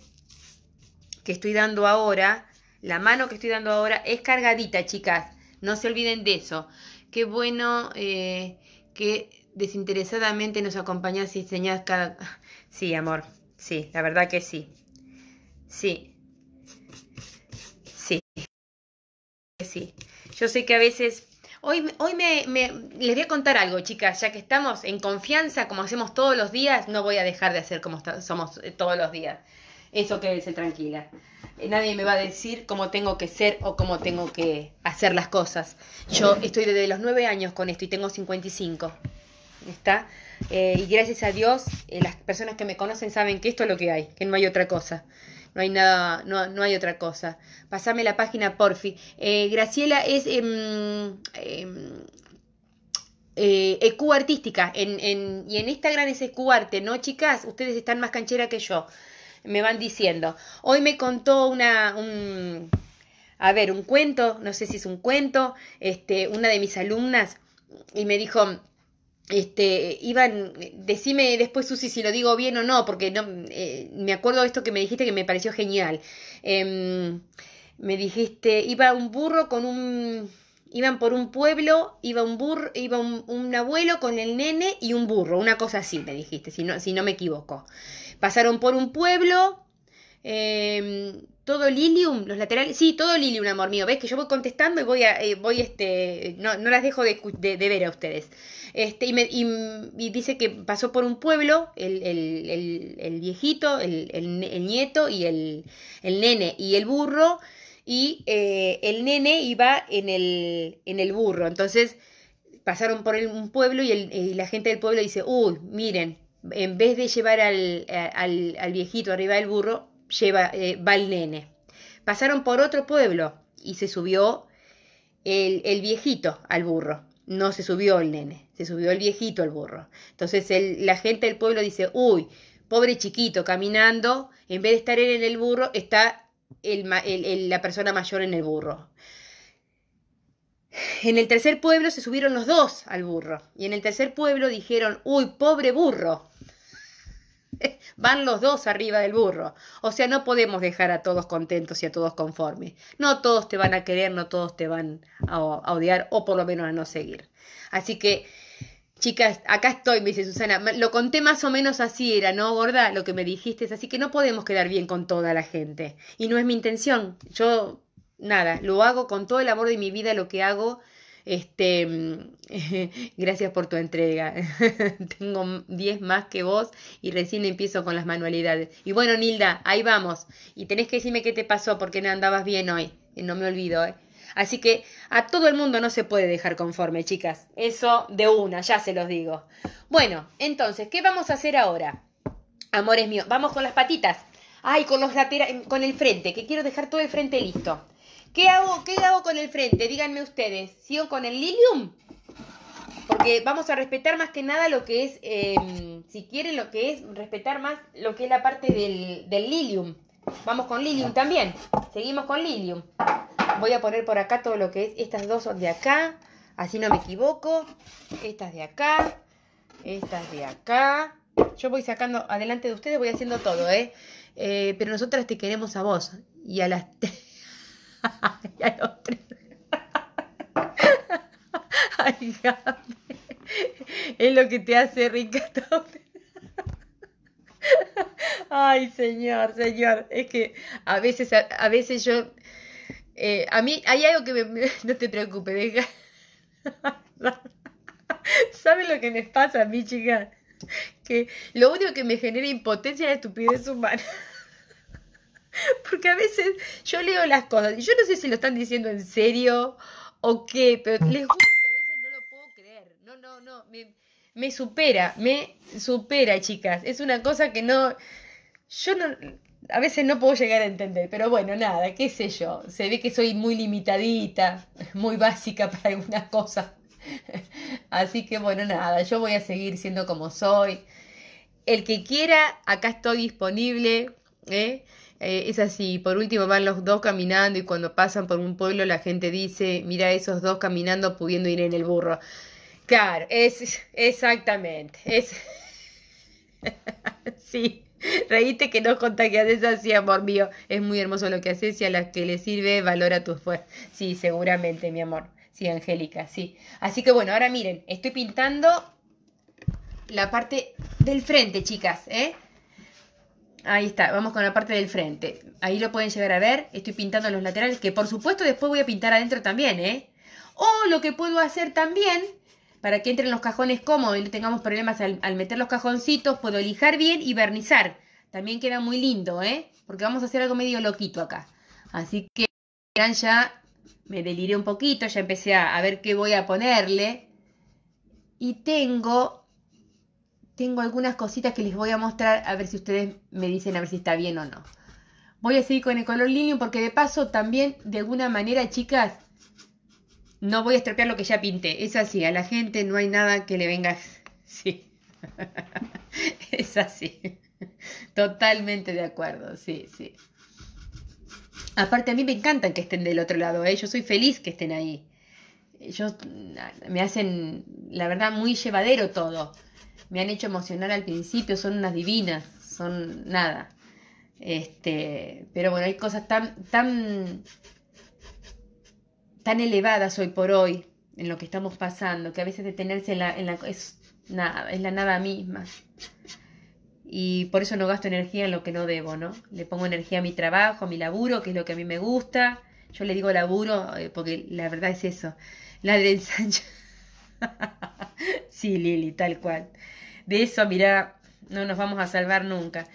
que estoy dando ahora. La mano que estoy dando ahora es cargadita, chicas. No se olviden de eso. Qué bueno eh, que desinteresadamente nos acompañás y enseñas cada... Sí, amor. Sí, la verdad que sí. Sí. Sí. Sí. Yo sé que a veces Hoy, hoy me, les voy a contar algo, chicas, ya que estamos en confianza, como hacemos todos los días, no voy a dejar de hacer como somos eh, todos los días. Eso que quédese tranquila. Eh, nadie me va a decir cómo tengo que ser o cómo tengo que hacer las cosas. Yo estoy desde los nueve años con esto y tengo 55. ¿Está? Eh, y gracias a Dios, las personas que me conocen saben que esto es lo que hay, que no hay otra cosa no hay nada, no, hay otra cosa. Pasame la página, porfi. Eh, Graciela es Escuartística. Em, em, eh, e Artística, en, en, y en Instagram es escuarte, ¿no, chicas? Ustedes están más canchera que yo, me van diciendo. Hoy me contó una, a ver, un cuento, no sé si es un cuento, este, una de mis alumnas, y me dijo, este, iban, decime después Susi si lo digo bien o no, porque no, eh, me acuerdo de esto que me dijiste que me pareció genial. Em, me dijiste, iba un burro con un, iban por un pueblo, iba un burro, iba un, abuelo con el nene y un burro, una cosa así me dijiste, si no, si no me equivoco. Pasaron por un pueblo, eh, todo Lilium, los laterales. Sí, todo Lilium, amor mío. Ves que yo voy contestando y voy a. Eh, voy este, no, no las dejo de, ver a ustedes. Este, y, me, y, dice que pasó por un pueblo, el, el, el, viejito, el, nieto y el, nene. Y el burro. Y eh, el nene iba en el, burro. Entonces pasaron por un pueblo y, la gente del pueblo dice: Uy, miren, en vez de llevar al, al viejito arriba del burro, lleva, eh, va el nene. Pasaron por otro pueblo y se subió el, viejito al burro. No se subió el nene, se subió el viejito al burro. Entonces la gente del pueblo dice, uy, pobre chiquito, caminando, en vez de estar él en el burro, está la persona mayor en el burro. En el tercer pueblo se subieron los dos al burro. Y en el tercer pueblo dijeron, uy, pobre burro. Van los dos arriba del burro. O sea, no podemos dejar a todos contentos y a todos conformes. No todos te van a querer, no todos te van a, odiar o por lo menos a no seguir. Así que, chicas, acá estoy, me dice Susana. Lo conté más o menos así, era, ¿no, gorda? Lo que me dijiste es así que no podemos quedar bien con toda la gente. Y no es mi intención. Yo, nada, lo hago con todo el amor de mi vida, lo que hago este, mm, gracias por tu entrega. Tengo 10 más que vos y recién empiezo con las manualidades. Y bueno, Nilda, ahí vamos. Y tenés que decirme qué te pasó porque no andabas bien hoy. No me olvido, ¿eh? Así que a todo el mundo no se puede dejar conforme, chicas. Eso de una, ya se los digo. Bueno, entonces, ¿qué vamos a hacer ahora? Amores míos, vamos con las patitas. Ay, con los laterales, con el frente, que quiero dejar todo el frente listo. ¿Qué hago, ¿Qué hago con el frente? Díganme ustedes. ¿Sigo con el lilium? Porque vamos a respetar más que nada lo que es, em, si quieren, lo que es, respetar más lo que es la parte del, lilium. Vamos con lilium también. Seguimos con lilium. Voy a poner por acá todo lo que es, estas dos son de acá, así no me equivoco. Estas de acá, estas de acá. Yo voy sacando, adelante de ustedes voy haciendo todo, eh, eh pero nosotras te queremos a vos y a las... Ay, tres Ay, Es lo que te hace rica Ay, señor, señor. Es que a veces, a, veces yo. Eh, a mí hay algo que No te preocupes, ¿Sabes lo que me pasa a mí, chica Que lo único que me genera impotencia es la estupidez humana. Porque a veces yo leo las cosas y yo no sé si lo están diciendo en serio o qué, pero les juro que a veces no lo puedo creer. No, no, no, me, supera, me supera, chicas. Es una cosa que no, yo no, a veces no puedo llegar a entender, pero bueno, nada, qué sé yo. Se ve que soy muy limitadita, muy básica para algunas cosas. Así que bueno, nada, yo voy a seguir siendo como soy. El que quiera, acá estoy disponible. ¿eh? Eh, es así, por último van los dos caminando y cuando pasan por un pueblo la gente dice, mira esos dos caminando pudiendo ir en el burro. Claro, es exactamente, es... sí, reíste que no contagiades así, amor mío. Es muy hermoso lo que haces y a las que le sirve valora tu esfuerzo. Sí, seguramente, mi amor. Sí, Angélica, sí. Así que bueno, ahora miren, estoy pintando la parte del frente, chicas, ¿eh? Ahí está, vamos con la parte del frente. Ahí lo pueden llegar a ver. Estoy pintando los laterales, que por supuesto después voy a pintar adentro también, ¿eh? O lo que puedo hacer también, para que entren los cajones cómodos y no tengamos problemas al, meter los cajoncitos, puedo lijar bien y vernizar. También queda muy lindo, ¿eh? Porque vamos a hacer algo medio loquito acá. Así que ya me deliré un poquito, ya empecé a ver qué voy a ponerle. Y tengo tengo algunas cositas que les voy a mostrar a ver si ustedes me dicen a ver si está bien o no. Voy a seguir con el color líneo porque de paso también de alguna manera, chicas, no voy a estropear lo que ya pinté. Es así, a la gente no hay nada que le venga... Sí. es así. Totalmente de acuerdo, sí, sí. Aparte a mí me encantan que estén del otro lado, ¿eh? yo soy feliz que estén ahí. Ellos mm, me hacen, la verdad, muy llevadero todo me han hecho emocionar al principio, son unas divinas, son nada. Este, pero bueno, hay cosas tan, tan, tan elevadas hoy por hoy en lo que estamos pasando, que a veces detenerse en la, en la es, nada, es la nada misma. Y por eso no gasto energía en lo que no debo, ¿no? Le pongo energía a mi trabajo, a mi laburo, que es lo que a mí me gusta. Yo le digo laburo eh, porque la verdad es eso. La del Sancho. sí, Lili, tal cual de eso, mirá, no nos vamos a salvar nunca.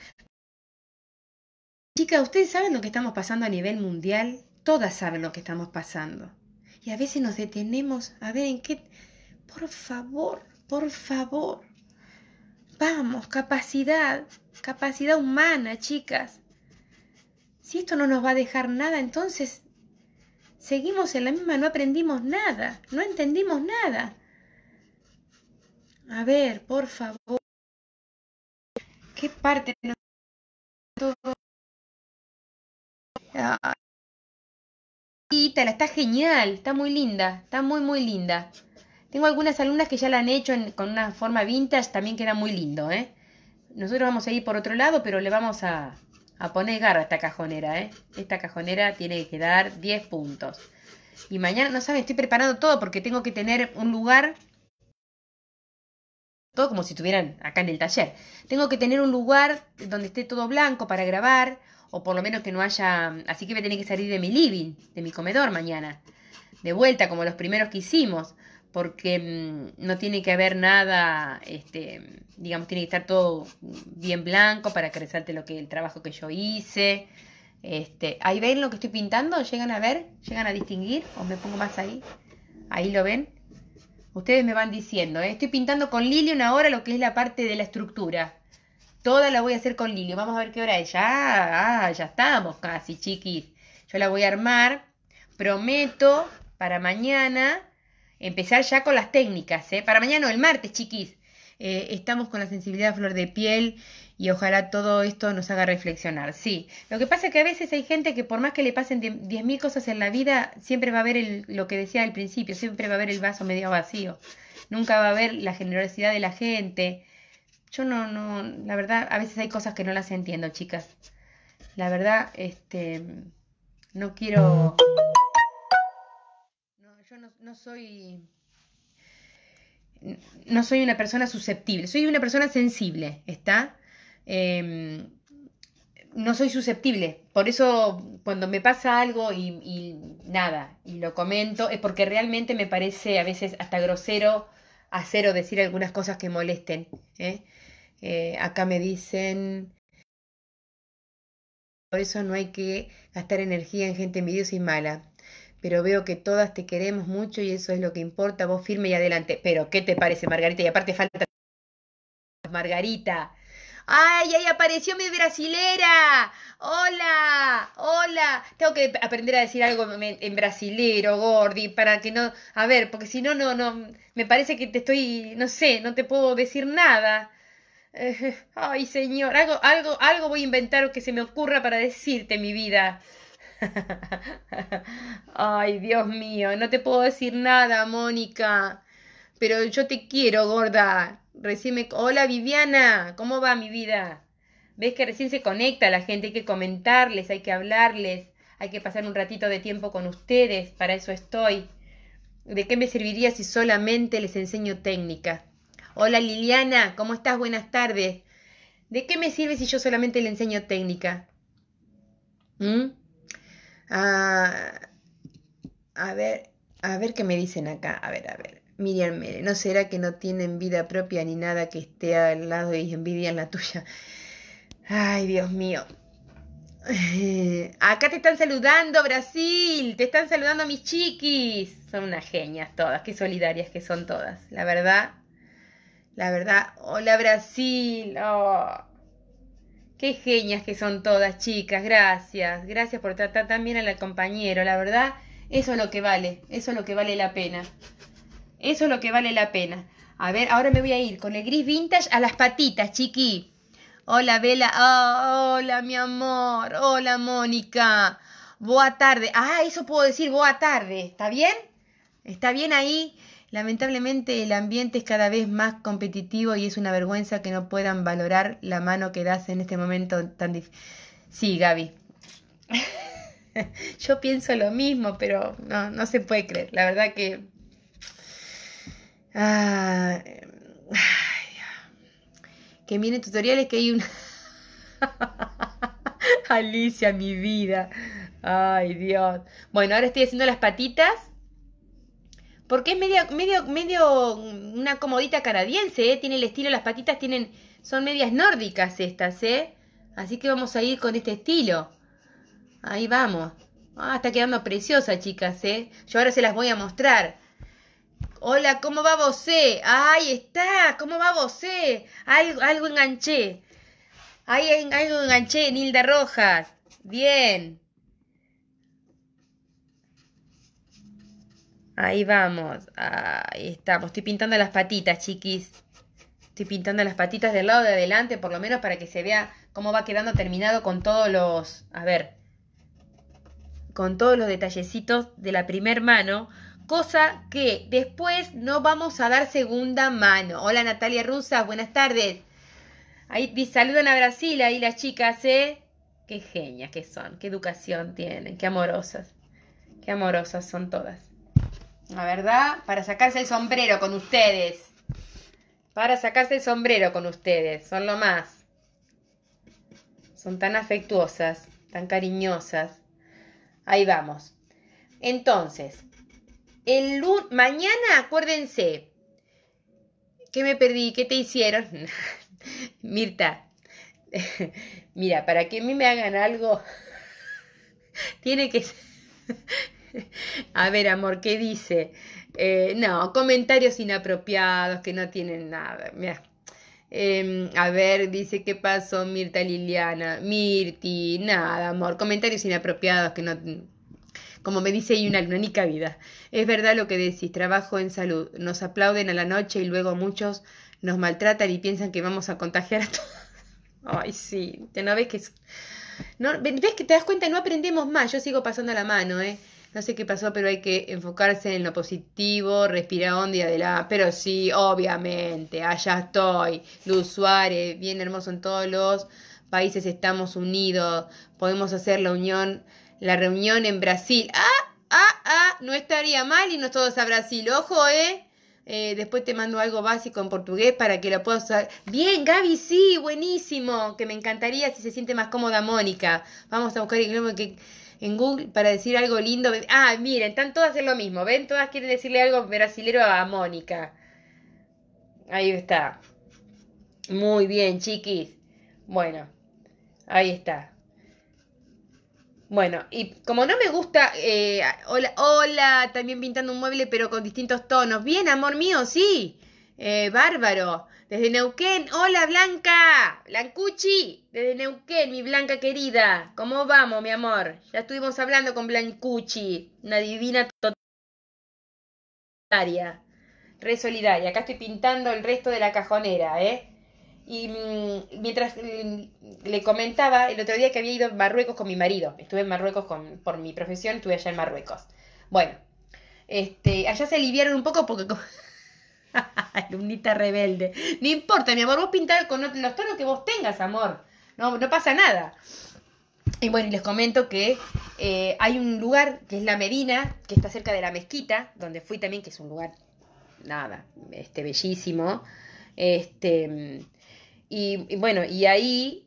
Chicas, ¿ustedes saben lo que estamos pasando a nivel mundial? Todas saben lo que estamos pasando. Y a veces nos detenemos a ver en qué... Por favor, por favor. Vamos, capacidad, capacidad humana, chicas. Si esto no nos va a dejar nada, entonces seguimos en la misma, no aprendimos nada, no entendimos nada. A ver, por favor. ¿Qué parte de Y está genial, está muy linda, está muy muy linda. Tengo algunas alumnas que ya la han hecho con una forma vintage, también queda muy lindo, ¿eh? Nosotros vamos a ir por otro lado, pero le vamos a, a poner garra a esta cajonera, ¿eh? Esta cajonera tiene que dar 10 puntos. Y mañana, no saben, estoy preparando todo porque tengo que tener un lugar todo como si estuvieran acá en el taller. Tengo que tener un lugar donde esté todo blanco para grabar, o por lo menos que no haya... Así que me a que salir de mi living, de mi comedor mañana. De vuelta, como los primeros que hicimos, porque mm, no tiene que haber nada, este, digamos, tiene que estar todo bien blanco para que resalte lo que, el trabajo que yo hice. Este, ahí ven lo que estoy pintando, llegan a ver, llegan a distinguir, o me pongo más ahí, ahí lo ven. Ustedes me van diciendo, ¿eh? estoy pintando con una ahora lo que es la parte de la estructura. Toda la voy a hacer con lilio, Vamos a ver qué hora es. Ya, ah, ya estamos casi, chiquis. Yo la voy a armar. Prometo para mañana empezar ya con las técnicas. ¿eh? Para mañana o el martes, chiquis. Eh, estamos con la sensibilidad a flor de piel y ojalá todo esto nos haga reflexionar. Sí, lo que pasa es que a veces hay gente que por más que le pasen 10.000 cosas en la vida, siempre va a haber lo que decía al principio, siempre va a haber el vaso medio vacío, nunca va a haber la generosidad de la gente. Yo no, no, la verdad, a veces hay cosas que no las entiendo, chicas. La verdad, este, no quiero... No, yo no soy no soy una persona susceptible, soy una persona sensible, ¿está? Em, no soy susceptible. Por eso cuando me pasa algo y, nada, y lo comento, es porque realmente me parece a veces hasta grosero hacer o decir algunas cosas que molesten. ¿eh? Eh, acá me dicen... Por eso no hay que gastar energía en gente envidiosa y mala. Pero veo que todas te queremos mucho y eso es lo que importa. Vos firme y adelante. Pero, ¿qué te parece, Margarita? Y aparte falta... Margarita, ¡Ay, ahí apareció mi brasilera! ¡Hola! ¡Hola! Tengo que aprender a decir algo en brasilero, Gordi, para que no. A ver, porque si no, no, no. Me parece que te estoy. No sé, no te puedo decir nada. ay, señor, algo, algo, algo voy a inventar o que se me ocurra para decirte mi vida. Ay, Dios mío, no te puedo decir nada, Mónica. Pero yo te quiero, gorda recién Hola Viviana, ¿cómo va mi vida? Ves que recién se conecta la gente, hay que comentarles, hay que hablarles, hay que pasar un ratito de tiempo con ustedes, para eso estoy. ¿De qué me serviría si solamente les enseño técnica? Hola Liliana, ¿cómo estás? Buenas tardes. ¿De qué me sirve si yo solamente le enseño técnica? ¿Mm? Ah, a ver, a ver qué me dicen acá. A ver, a ver. Miriam, ¿no será que no tienen vida propia ni nada que esté al lado y envidian la tuya? Ay, Dios mío. Eh, acá te están saludando, Brasil. Te están saludando mis chiquis. Son unas genias todas. Qué solidarias que son todas. La verdad. La verdad. Hola, Brasil. Oh, qué genias que son todas, chicas. Gracias. Gracias por tratar tan bien al compañero. La verdad, eso es lo que vale. Eso es lo que vale la pena. Eso es lo que vale la pena. A ver, ahora me voy a ir con el gris vintage a las patitas, chiqui. Hola, Vela. Ah, hola, mi amor. Hola, Mónica. Boa tarde. Ah, eso puedo decir, boa tarde. ¿Está bien? ¿Está bien ahí? Lamentablemente el ambiente es cada vez más competitivo y es una vergüenza que no puedan valorar la mano que das en este momento tan difícil. Sí, Gaby. Yo pienso lo mismo, pero no, no se puede creer. La verdad que Ah, em, que vienen tutoriales que hay una... Alicia, mi vida. Ay, Dios. Bueno, ahora estoy haciendo las patitas. Porque es medio, medio, medio mm, una comodita canadiense, ¿eh? Tiene el estilo, las patitas tienen, son medias nórdicas estas, ¿eh? Así que vamos a ir con este estilo. Ahí vamos. Ah, está quedando preciosa, chicas, ¿eh? Yo ahora se las voy a mostrar. Hola, ¿cómo va vosé? Ahí está, ¿cómo va vosé? Algo, algo enganché. Ahí algo enganché, Nilda Rojas. Bien. Ahí vamos. Ahí estamos. Estoy pintando las patitas, chiquis. Estoy pintando las patitas del lado de adelante, por lo menos para que se vea cómo va quedando terminado con todos los... A ver. Con todos los detallecitos de la primer mano cosa que después no vamos a dar segunda mano. Hola Natalia Rusas, buenas tardes. Ahí saludan a Brasil, ahí las chicas, ¿eh? Qué genias que son, qué educación tienen, qué amorosas. Qué amorosas son todas. La verdad, para sacarse el sombrero con ustedes. Para sacarse el sombrero con ustedes, son lo más. Son tan afectuosas, tan cariñosas. Ahí vamos. Entonces, el mañana, acuérdense. ¿Qué me perdí? ¿Qué te hicieron? Mirta, mira, para que a mí me hagan algo, tiene que... a ver, amor, ¿qué dice? Eh, no, comentarios inapropiados que no tienen nada. Mira. Em, a ver, dice, ¿qué pasó Mirta Liliana? Mirti, nada, amor, comentarios inapropiados que no como me dice ahí una crónica vida. Es verdad lo que decís, trabajo en salud. Nos aplauden a la noche y luego muchos nos maltratan y piensan que vamos a contagiar a todos. Ay, sí, te no ves que No, ves que te das cuenta, no aprendemos más. Yo sigo pasando la mano, ¿eh? No sé qué pasó, pero hay que enfocarse en lo positivo, respirar onda y adelante. Pero sí, obviamente, allá estoy. Luz Suárez, bien hermoso en todos los países estamos unidos. Podemos hacer la unión la reunión en Brasil. Ah, ah, ah, no estaría mal Y no todos a Brasil. Ojo, eh. eh. después te mando algo básico en portugués para que lo puedas usar. Bien, Gaby, sí, buenísimo. Que me encantaría si se siente más cómoda Mónica. Vamos a buscar el en Google para decir algo lindo. Ah, miren, están todas en lo mismo. ¿Ven? Todas quieren decirle algo brasilero a Mónica. Ahí está. Muy bien, chiquis. Bueno, ahí está. Bueno, y como no me gusta, eh, hola, hola, también pintando un mueble pero con distintos tonos. Bien, amor mío, sí. Eh, bárbaro. Desde Neuquén, hola Blanca, Blancuchi, desde Neuquén, mi Blanca querida. ¿Cómo vamos, mi amor? Ya estuvimos hablando con Blancuchi, una divina totalitaria, re solidaria. Acá estoy pintando el resto de la cajonera, ¿eh? Y mm, mientras mm, le comentaba el otro día que había ido a Marruecos con mi marido. Estuve en Marruecos por mi profesión, estuve allá en Marruecos. Bueno, este, allá se aliviaron un poco porque... Alumnita rebelde. No importa, mi amor, vos pintar con los tonos que vos tengas, amor. No, no pasa nada. Y bueno, les comento que eh, hay un lugar que es la Medina, que está cerca de la mezquita, donde fui también, que es un lugar, nada, este, bellísimo. Este, mm, y, bueno, y ahí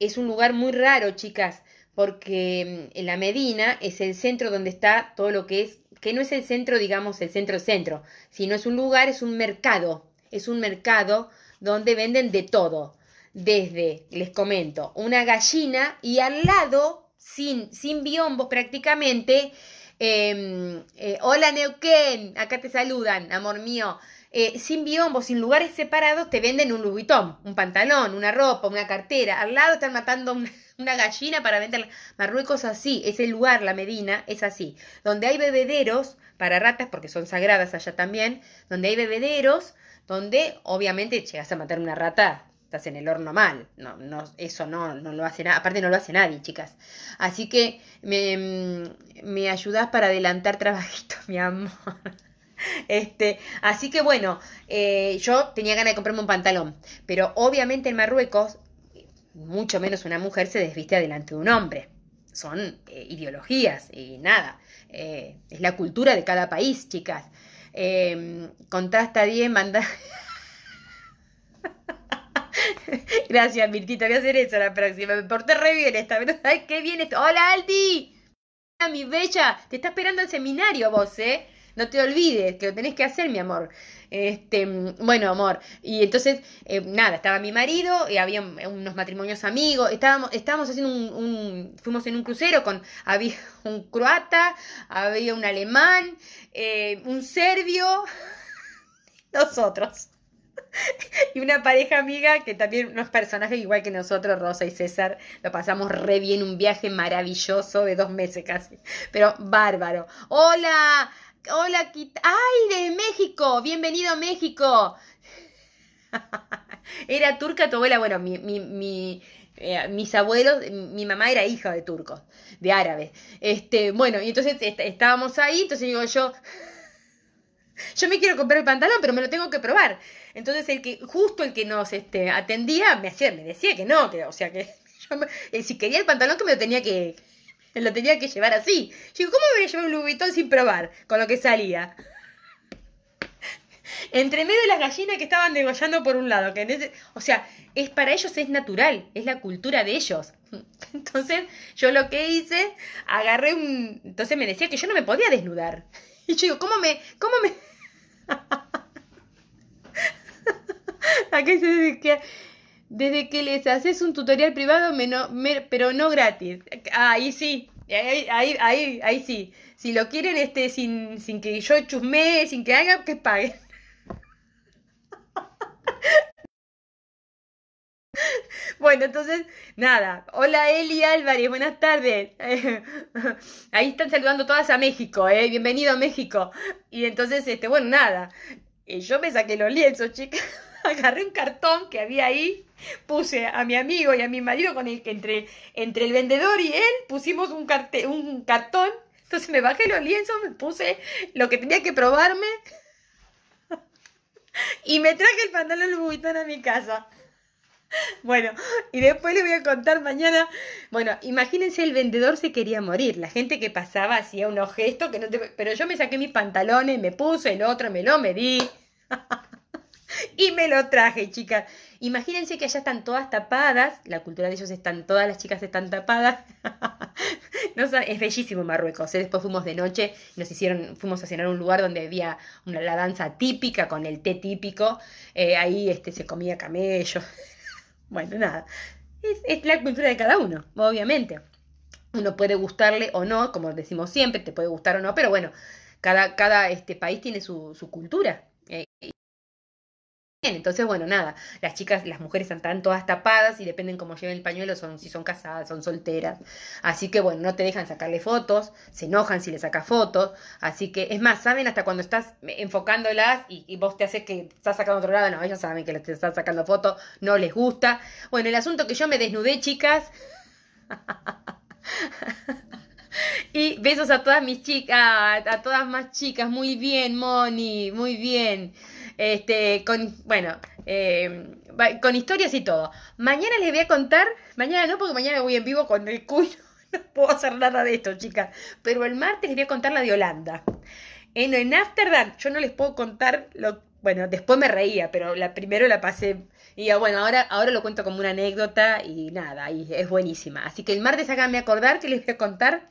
es un lugar muy raro, chicas, porque mm, la Medina es el centro donde está todo lo que es, que no es el centro, digamos, el centro-centro, sino es un lugar, es un mercado, es un mercado donde venden de todo, desde, les comento, una gallina y al lado, sin, sin biombos prácticamente, em, eh, hola Neuquén, acá te saludan, amor mío, eh, sin biombo, sin lugares separados, te venden un Louis un pantalón, una ropa, una cartera. Al lado están matando una, gallina para vender Marruecos así, ese lugar, la Medina, es así. Donde hay bebederos para ratas, porque son sagradas allá también, donde hay bebederos, donde obviamente llegas a matar una rata, estás en el horno mal. No, no, eso no, no lo hace nada. Aparte no lo hace nadie, chicas. Así que me, mm, me ayudás para adelantar trabajitos, mi amor. Este, así que bueno, eh, yo tenía ganas de comprarme un pantalón, pero obviamente en Marruecos, mucho menos una mujer se desviste delante de un hombre. Son eh, ideologías y nada. Eh, es la cultura de cada país, chicas. Em, contrasta 10, manda. Gracias, Mirtita. Voy a hacer eso la próxima. Me porté re bien esta. Ay, qué bien esto. ¡Hola, Aldi! hola mi bella! Te está esperando el seminario vos, ¿eh? No te olvides, que lo tenés que hacer, mi amor. Este, bueno, amor. Y entonces, eh, nada, estaba mi marido, y había unos matrimonios amigos, estábamos, haciendo un, fuimos en un crucero con, había un croata, había un alemán, eh, un serbio, nosotros y una pareja amiga que también unos personajes igual que nosotros, Rosa y César, lo pasamos re bien, un viaje maravilloso de dos meses casi, pero bárbaro. Hola, Hola, ¡Ay, de México! Bienvenido a México. era turca tu abuela, bueno, mi, eh, mis abuelos, mi mamá era hija de turcos, de árabes. Este, bueno, y entonces estábamos ahí, entonces digo yo, yo me quiero comprar el pantalón, pero me lo tengo que probar. Entonces el que, justo el que nos este, atendía, me hacía, me decía que no, que, o sea que eh, si quería el pantalón que me lo tenía que, lo tenía que llevar así. Yo digo, ¿cómo me voy a llevar un lubitón sin probar con lo que salía? Entre medio de las gallinas que estaban degollando por un lado. Que o sea, es para ellos es natural, es la cultura de ellos. Entonces, yo lo que hice, agarré un. Entonces me decía que yo no me podía desnudar. Y yo digo, ¿cómo me.? ¿Cómo me.? ¿A qué se que? desde que les haces un tutorial privado, pero no gratis. Ahí sí, ahí, ahí, ahí, ahí, sí. Si lo quieren este, sin, sin que yo chusme, sin que haga, que paguen. Bueno, entonces, nada. Hola Eli Álvarez, buenas tardes. Ahí están saludando todas a México, ¿eh? Bienvenido a México. Y entonces, este, bueno, nada. Eh, yo me saqué los lienzos, chicas. agarré un cartón que había ahí, puse a mi amigo y a mi marido, con el, entre, entre el vendedor y él pusimos un, cartón. Entonces me bajé los lienzos, me puse lo que tenía que probarme y me traje el pantalón Louis a mi casa. Bueno, y después les voy a contar mañana. Bueno, imagínense, el vendedor se quería morir. La gente que pasaba hacía unos gestos que no Pero yo me saqué mis pantalones, me puse el otro, me lo medí. y me lo traje, chicas. Imagínense que allá están todas tapadas, la cultura de ellos están, todas las chicas están tapadas. no, es bellísimo Marruecos. ¿eh? Después fuimos de noche, nos hicieron, fuimos a cenar a un lugar donde había una, la danza típica con el té típico. Eh, ahí este, se comía camello. bueno, nada. Es, es la cultura de cada uno, obviamente. Uno puede gustarle o no, como decimos siempre, te puede gustar o no, pero bueno, cada, cada este, país tiene su, su cultura. Entonces, bueno, nada, las chicas, las mujeres están todas tapadas y dependen cómo lleven el pañuelo, son, si son casadas, son solteras. Así que, bueno, no te dejan sacarle fotos, se enojan si le sacas fotos. Así que, es más, saben hasta cuando estás enfocándolas y, vos te haces que estás sacando otro lado, no, ellas saben que les estás sacando fotos, no les gusta. Bueno, el asunto que yo me desnudé, chicas. Y besos a todas mis chicas, a todas más chicas. Muy bien, Moni, muy bien. Este, con, bueno, eh, con historias y todo. Mañana les voy a contar, mañana no, porque mañana voy en vivo con el cuyo, no puedo hacer nada de esto, chicas, pero el martes les voy a contar la de Holanda. En, en After yo no les puedo contar lo... Bueno, después me reía, pero la primero la pasé... Y bueno, ahora, ahora lo cuento como una anécdota y nada, y es buenísima. Así que el martes háganme acordar que les voy a contar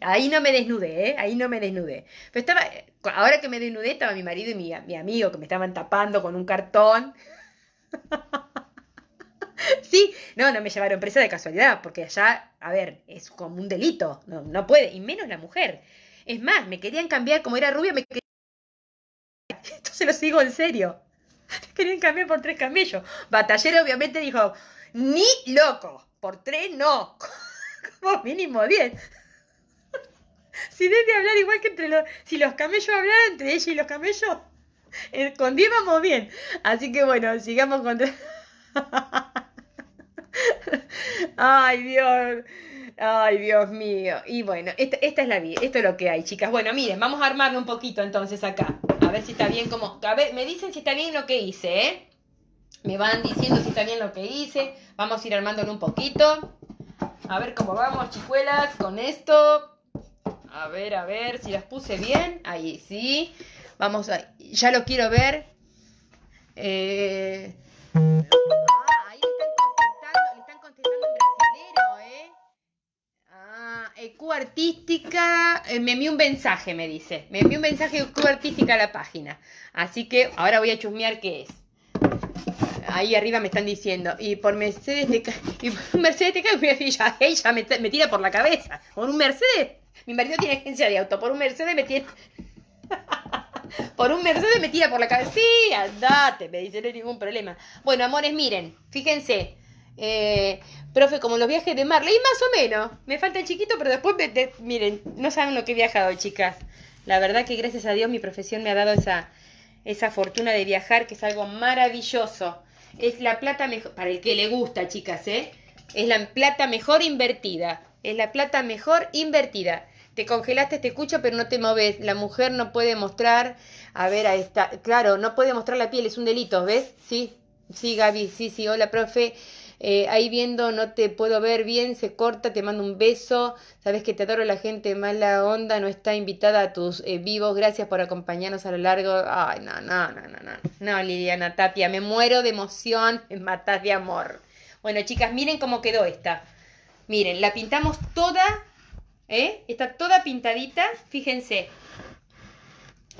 Ahí no me desnudé, ¿eh? Ahí no me desnudé. Pero estaba, ahora que me desnudé, estaba mi marido y mi, amigo que me estaban tapando con un cartón. Sí, no, no me llevaron presa de casualidad, porque allá, a ver, es como un delito, no, no puede, y menos la mujer. Es más, me querían cambiar, como era rubia, me querían... Esto se lo sigo en serio. Me querían cambiar por tres camellos. Batallero obviamente dijo, ni loco, por tres no, como mínimo diez. Si debe hablar igual que entre los. Si los camellos hablan entre ella y los camellos, Escondíamos eh, vamos bien. Así que bueno, sigamos con. Ay, Dios. Ay, Dios mío. Y bueno, esta, es la vida, esto es lo que hay, chicas. Bueno, miren, vamos a armarlo un poquito entonces acá. A ver si está bien como. A ver, me dicen si está bien lo que hice, ¿eh? Me van diciendo si está bien lo que hice. Vamos a ir armándolo un poquito. A ver cómo vamos, chicuelas, con esto. A ver, a ver, si las puse bien. Ahí sí. Vamos a. Ya lo quiero ver. Eh, ah, ahí le están contestando, le están contestando un brasilero, ¿eh? Ah, e Q Artística. Eh, me envió un mensaje, me dice. Me envió un mensaje de e Artística a la página. Así que ahora voy a chusmear qué es ahí arriba me están diciendo, y por Mercedes de... y por Mercedes de... cae, ya, ella me, me, tira por la cabeza, por un Mercedes mi marido tiene agencia de auto. Por un Mercedes me por un Mercedes me por la cabeza. Sí, andate, me dice, no hay ningún problema. Bueno, amores, miren, fíjense. Eh, profe, como los viajes de Marley, más o menos. Me falta el chiquito, pero después, miren, no saben lo que he viajado, chicas. La verdad que gracias a Dios mi profesión me ha dado esa, esa fortuna de viajar, que es algo maravilloso. Es la plata mejor, para el que le gusta, chicas, ¿eh? Es la plata mejor invertida. Es la plata mejor invertida te congelaste te escucho pero no te moves. La mujer no puede mostrar, a ver, ahí está, claro, no puede mostrar la piel, es un delito, ¿ves? Sí, sí, Gaby, sí, sí, hola, profe. Eh, ahí viendo, no te puedo ver bien, se corta, te mando un beso, sabes que te adoro la gente mala onda, no está invitada a tus eh, vivos, gracias por acompañarnos a lo largo, ay, no, no, no, no, no, no, Liliana Tapia, me muero de emoción, me matas de amor. Bueno, chicas, miren cómo quedó esta, miren, la pintamos toda ¿Eh? Está toda pintadita, fíjense.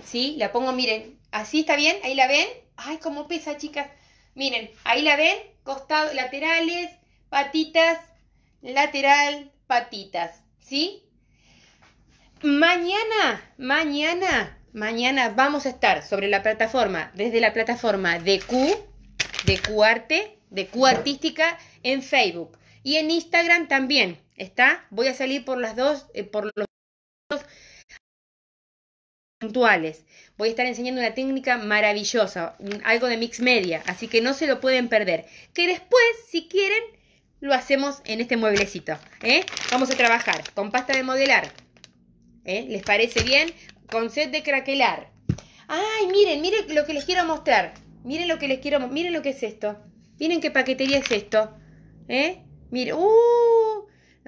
¿Sí? La pongo, miren, así está bien, ahí la ven. Ay, cómo pesa, chicas. Miren, ahí la ven, costados laterales, patitas, lateral, patitas, ¿sí? Mañana, mañana, mañana vamos a estar sobre la plataforma, desde la plataforma de Q, de Q de Q Artística en Facebook y en Instagram también. ¿Está? Voy a salir por las dos, eh, por los puntuales. Voy a estar enseñando una técnica maravillosa, algo de mix media, así que no se lo pueden perder. Que después, si quieren, lo hacemos en este mueblecito. ¿eh? Vamos a trabajar con pasta de modelar. ¿eh? ¿Les parece bien? Con set de craquelar. ¡Ay, miren, miren lo que les quiero mostrar! Miren lo que les quiero Miren lo que es esto. Miren qué paquetería es esto. ¿Eh? Miren. ¡Uh!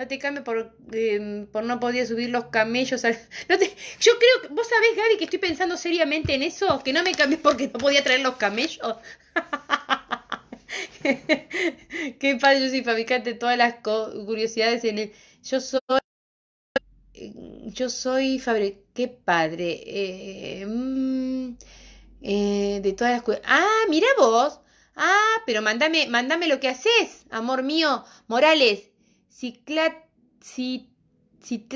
No te cambies por, em, por no podía subir los camellos. No te... Yo creo que. ¿Vos sabés, Gaby, que estoy pensando seriamente en eso? Que no me cambies porque no podía traer los camellos. Qué padre, yo soy fabricante de todas las curiosidades en el. Yo soy. Em, yo soy fabricante. Qué padre. Em, eh, de todas las. Ah, mira vos. Ah, pero mandame, mandame lo que haces, amor mío. Morales, Ciclat,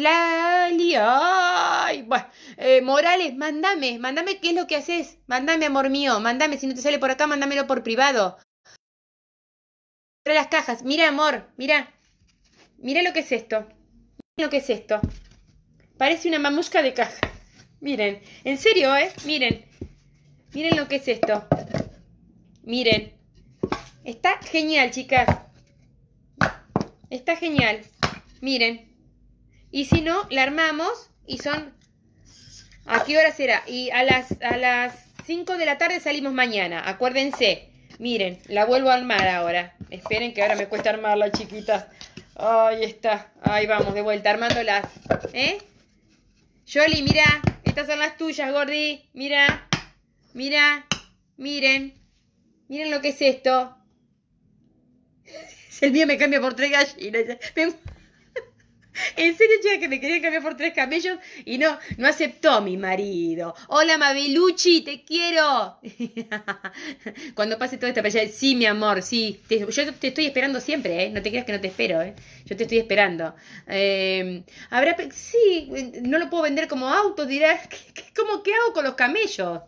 ay, eh, Morales, mándame, mándame qué es lo que haces, mándame amor mío, mándame, si no te sale por acá, mándamelo por privado. Trae las cajas, mira amor, mira, mira lo que es esto, mira lo que es esto, parece una mamusca de caja, miren, en serio, eh, miren, miren lo que es esto, miren, está genial chicas, Está genial. Miren. Y si no, la armamos y son... ¿A qué hora será? Y a las, a las 5 de la tarde salimos mañana. Acuérdense. Miren, la vuelvo a armar ahora. Esperen que ahora me cuesta armarla, chiquita Ahí está. Ahí vamos, de vuelta, armándolas. ¿Eh? Yoli, mira. Estas son las tuyas, Gordi. Mira. Mira. Miren. Miren lo que es esto el mío me cambia por tres gallinas. En serio, chica, que me quería cambiar por tres camellos y no, no aceptó mi marido. Hola, Mabeluchi, te quiero. Cuando pase toda esta pelea, sí, mi amor, sí. yo te estoy esperando siempre, ¿eh? No te creas que no te espero, ¿eh? Yo te estoy esperando. Em, habrá, sí, no lo puedo vender como auto, dirás, ¿cómo qué hago con los camellos?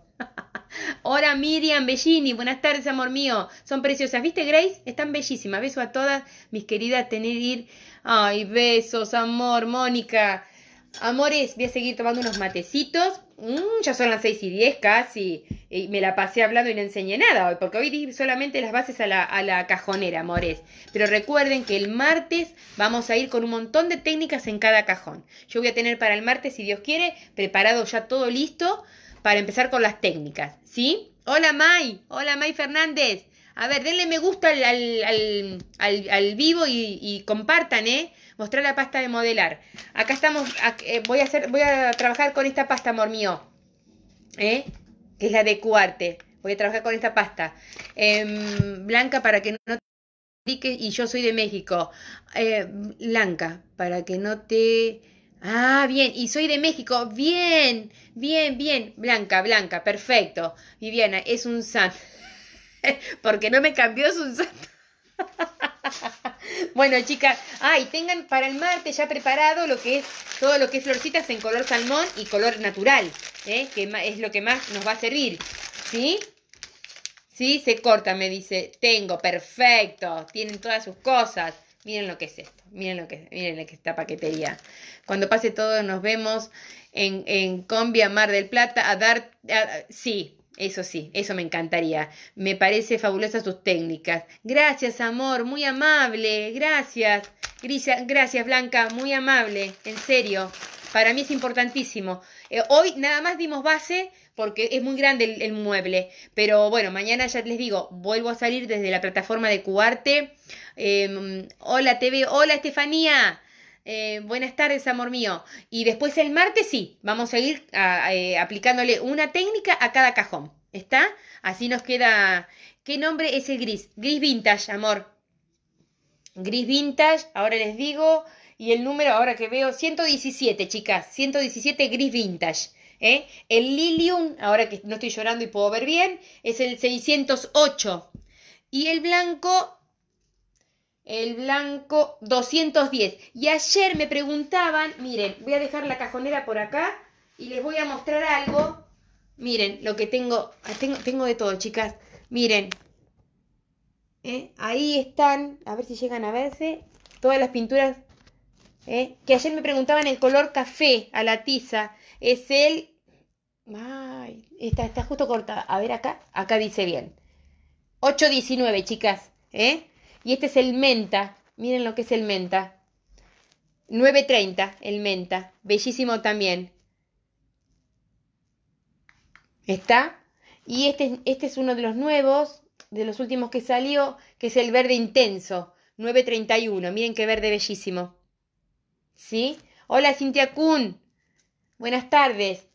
Hola Miriam Bellini, buenas tardes, amor mío. Son preciosas. ¿Viste, Grace? Están bellísimas. Beso a todas mis queridas tener ir. Ay, besos, amor, Mónica. Amores, voy a seguir tomando unos matecitos. Mm, ya son las 6 y 10 casi. Y me la pasé hablando y no enseñé nada hoy, porque hoy di solamente las bases a la, a la cajonera, amores. Pero recuerden que el martes vamos a ir con un montón de técnicas en cada cajón. Yo voy a tener para el martes, si Dios quiere, preparado ya todo listo para empezar con las técnicas, ¿sí? Hola May, hola May Fernández. A ver, denle me gusta al, vivo y, compartan, ¿eh? Mostrar la pasta de modelar. Acá estamos, eh, voy, a hacer, voy a trabajar con esta pasta, amor mío, ¿eh? Que es la de cuarte. Voy a trabajar con esta pasta. Em, blanca para que no te... Y yo soy de México. Eh, blanca, para que no te... Ah, bien, y soy de México. Bien, bien, bien. Blanca, Blanca, perfecto. Viviana, es un san. Porque no me cambió, su un Bueno, chicas, ah, tengan para el martes ya preparado lo que es todo lo que es florcitas en color salmón y color natural, ¿eh? que es lo que más nos va a servir. ¿Sí? Sí, se corta, me dice. Tengo, perfecto. Tienen todas sus cosas. Miren lo que es esto, miren lo que, miren que esta paquetería. Cuando pase todo nos vemos en, en Combia Mar del Plata a dar... sí, eso sí, eso me encantaría. Me parece fabulosas tus técnicas. Gracias, amor, muy amable. Gracias. gracias, Blanca, muy amable. En serio, para mí es importantísimo. Eh, hoy nada más dimos base porque es muy grande el, mueble. Pero bueno, mañana ya les digo, vuelvo a salir desde la plataforma de Cuarte. Em, hola TV, hola Estefanía. Em, buenas tardes, amor mío. Y después el martes sí, vamos a ir eh, aplicándole una técnica a cada cajón. ¿Está? Así nos queda. ¿Qué nombre es el gris? Gris vintage, amor. Gris vintage, ahora les digo. Y el número, ahora que veo, 117, chicas. 117 gris vintage. ¿eh? El lilium, ahora que no estoy llorando y puedo ver bien, es el 608. Y el blanco, el blanco 210. Y ayer me preguntaban, miren, voy a dejar la cajonera por acá y les voy a mostrar algo. Miren, lo que tengo, ah, tengo, de todo, chicas. Miren, ¿eh? ahí están, a ver si llegan a verse, todas las pinturas ¿eh? que ayer me preguntaban el color café a la tiza, es el... Ay, está, está justo cortada. A ver acá, acá dice bien. 8.19, chicas. ¿eh? Y este es el menta. Miren lo que es el menta. 9.30, el menta. Bellísimo también. Está. Y este, este es uno de los nuevos, de los últimos que salió, que es el verde intenso. 9.31. Miren qué verde bellísimo. ¿Sí? Hola Cintia Kun, buenas tardes.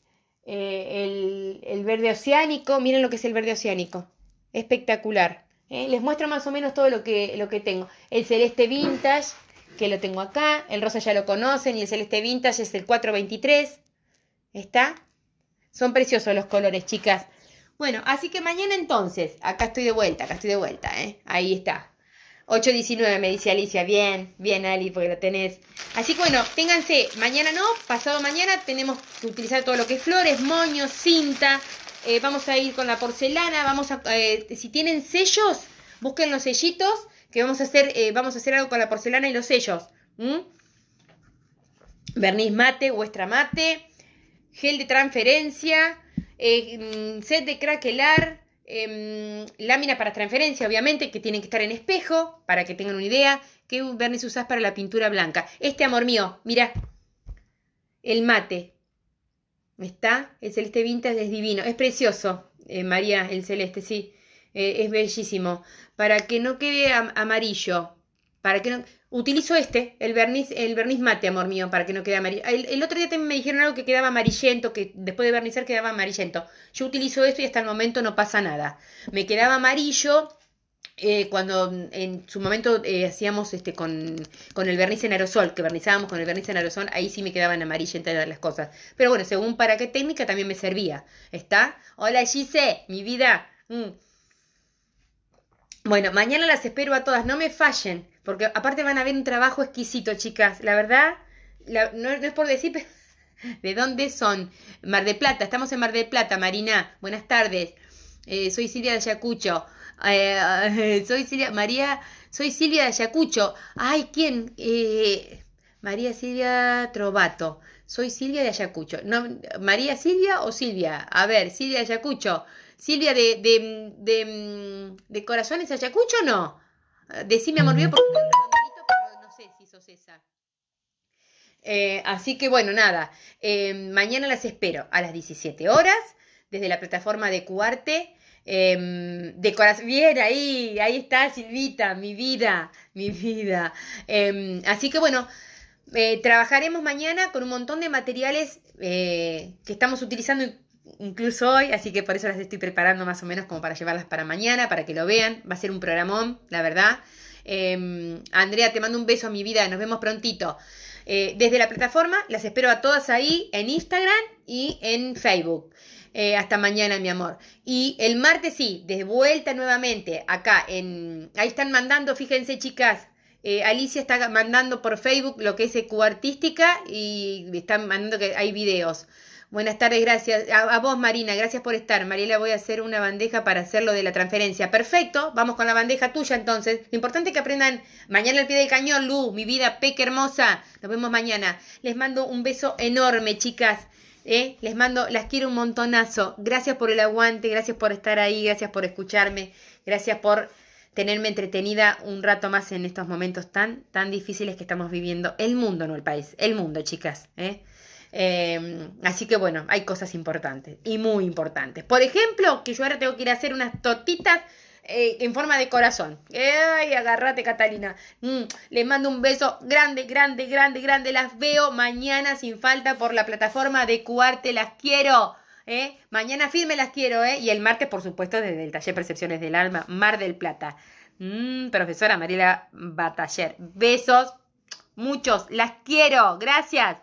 Eh, el, el, verde oceánico, miren lo que es el verde oceánico, espectacular. ¿eh? Les muestro más o menos todo lo que, lo que tengo. El celeste vintage, que lo tengo acá, el rosa ya lo conocen, y el celeste vintage es el 423. ¿Está? Son preciosos los colores, chicas. Bueno, así que mañana entonces, acá estoy de vuelta, acá estoy de vuelta, ¿eh? ahí está. 8.19 me dice Alicia, bien, bien Ali, porque lo tenés. Así que bueno, ténganse, mañana no, pasado mañana tenemos que utilizar todo lo que es flores, moños, cinta, eh, vamos a ir con la porcelana, vamos a, eh, si tienen sellos, busquen los sellitos, que vamos a hacer, eh, vamos a hacer algo con la porcelana y los sellos. Verniz mate, vuestra mate, gel de transferencia, mm, set de craquelar, Em, lámina para transferencia, obviamente, que tienen que estar en espejo, para que tengan una idea. ¿Qué verniz usás para la pintura blanca? Este, amor mío, mira, el mate. Está, el celeste vintage es divino, es precioso, eh, María, el celeste, sí, eh, es bellísimo. Para que no quede amarillo, para que no... Utilizo este, el verniz, el verniz mate, amor mío, para que no quede amarillo. El, otro día también me dijeron algo que quedaba amarillento, que después de vernizar quedaba amarillento. Yo utilizo esto y hasta el momento no pasa nada. Me quedaba amarillo, eh, cuando en su momento eh, hacíamos este con, con, el verniz en aerosol, que vernizábamos con el verniz en aerosol, ahí sí me quedaban amarillentas las cosas. Pero bueno, según para qué técnica también me servía. ¿Está? Hola Gise, mi vida. Mm. Bueno, mañana las espero a todas, no me fallen. Porque aparte van a ver un trabajo exquisito, chicas. La verdad, no, es por decir, ¿de dónde son? Mar de Plata, estamos en Mar de Plata, Marina. Buenas tardes. Eh, soy Silvia de Ayacucho. Eh, soy Silvia, María, soy Silvia de Ayacucho. Ay, ¿quién? Eh, María Silvia Trovato. Soy Silvia de Ayacucho. No, ¿María Silvia o Silvia? A ver, Silvia de Ayacucho. ¿Silvia de, de, de, de Corazones Ayacucho o no? Decime amor mío porque no sé si sos esa. Eh, así que bueno, nada. Em, mañana las espero a las 17 horas desde la plataforma de Cuarte. Em, de corazón. bien ahí, ahí está Silvita, mi vida, mi vida. Em, así que bueno, eh, trabajaremos mañana con un montón de materiales eh, que estamos utilizando incluso hoy, así que por eso las estoy preparando más o menos como para llevarlas para mañana, para que lo vean. Va a ser un programón, la verdad. Em, Andrea, te mando un beso a mi vida, nos vemos prontito. Eh, desde la plataforma, las espero a todas ahí en Instagram y en Facebook. Eh, hasta mañana, mi amor. Y el martes sí, de vuelta nuevamente acá en... Ahí están mandando, fíjense chicas, eh, Alicia está mandando por Facebook lo que es Artística y están mandando que hay videos. Buenas tardes, gracias. A, vos, Marina, gracias por estar. Mariela, voy a hacer una bandeja para hacer lo de la transferencia. Perfecto, vamos con la bandeja tuya entonces. Lo importante es que aprendan mañana al pie del cañón, Lu, mi vida peque hermosa. Nos vemos mañana. Les mando un beso enorme, chicas. ¿Eh? Les mando, las quiero un montonazo. Gracias por el aguante, gracias por estar ahí, gracias por escucharme, gracias por tenerme entretenida un rato más en estos momentos tan, tan difíciles que estamos viviendo. El mundo, no el país, el mundo, chicas. ¿eh? Em, así que bueno, hay cosas importantes y muy importantes. Por ejemplo, que yo ahora tengo que ir a hacer unas totitas eh, en forma de corazón. ¡Ay, agárrate Catalina! Mm, les mando un beso grande, grande, grande, grande. Las veo mañana sin falta por la plataforma de Cuarte. Las quiero. ¿eh? Mañana firme las quiero. ¿eh? Y el martes, por supuesto, desde el taller Percepciones del Alma, Mar del Plata. Mm, profesora Mariela Bataller. Besos. Muchos. Las quiero. Gracias.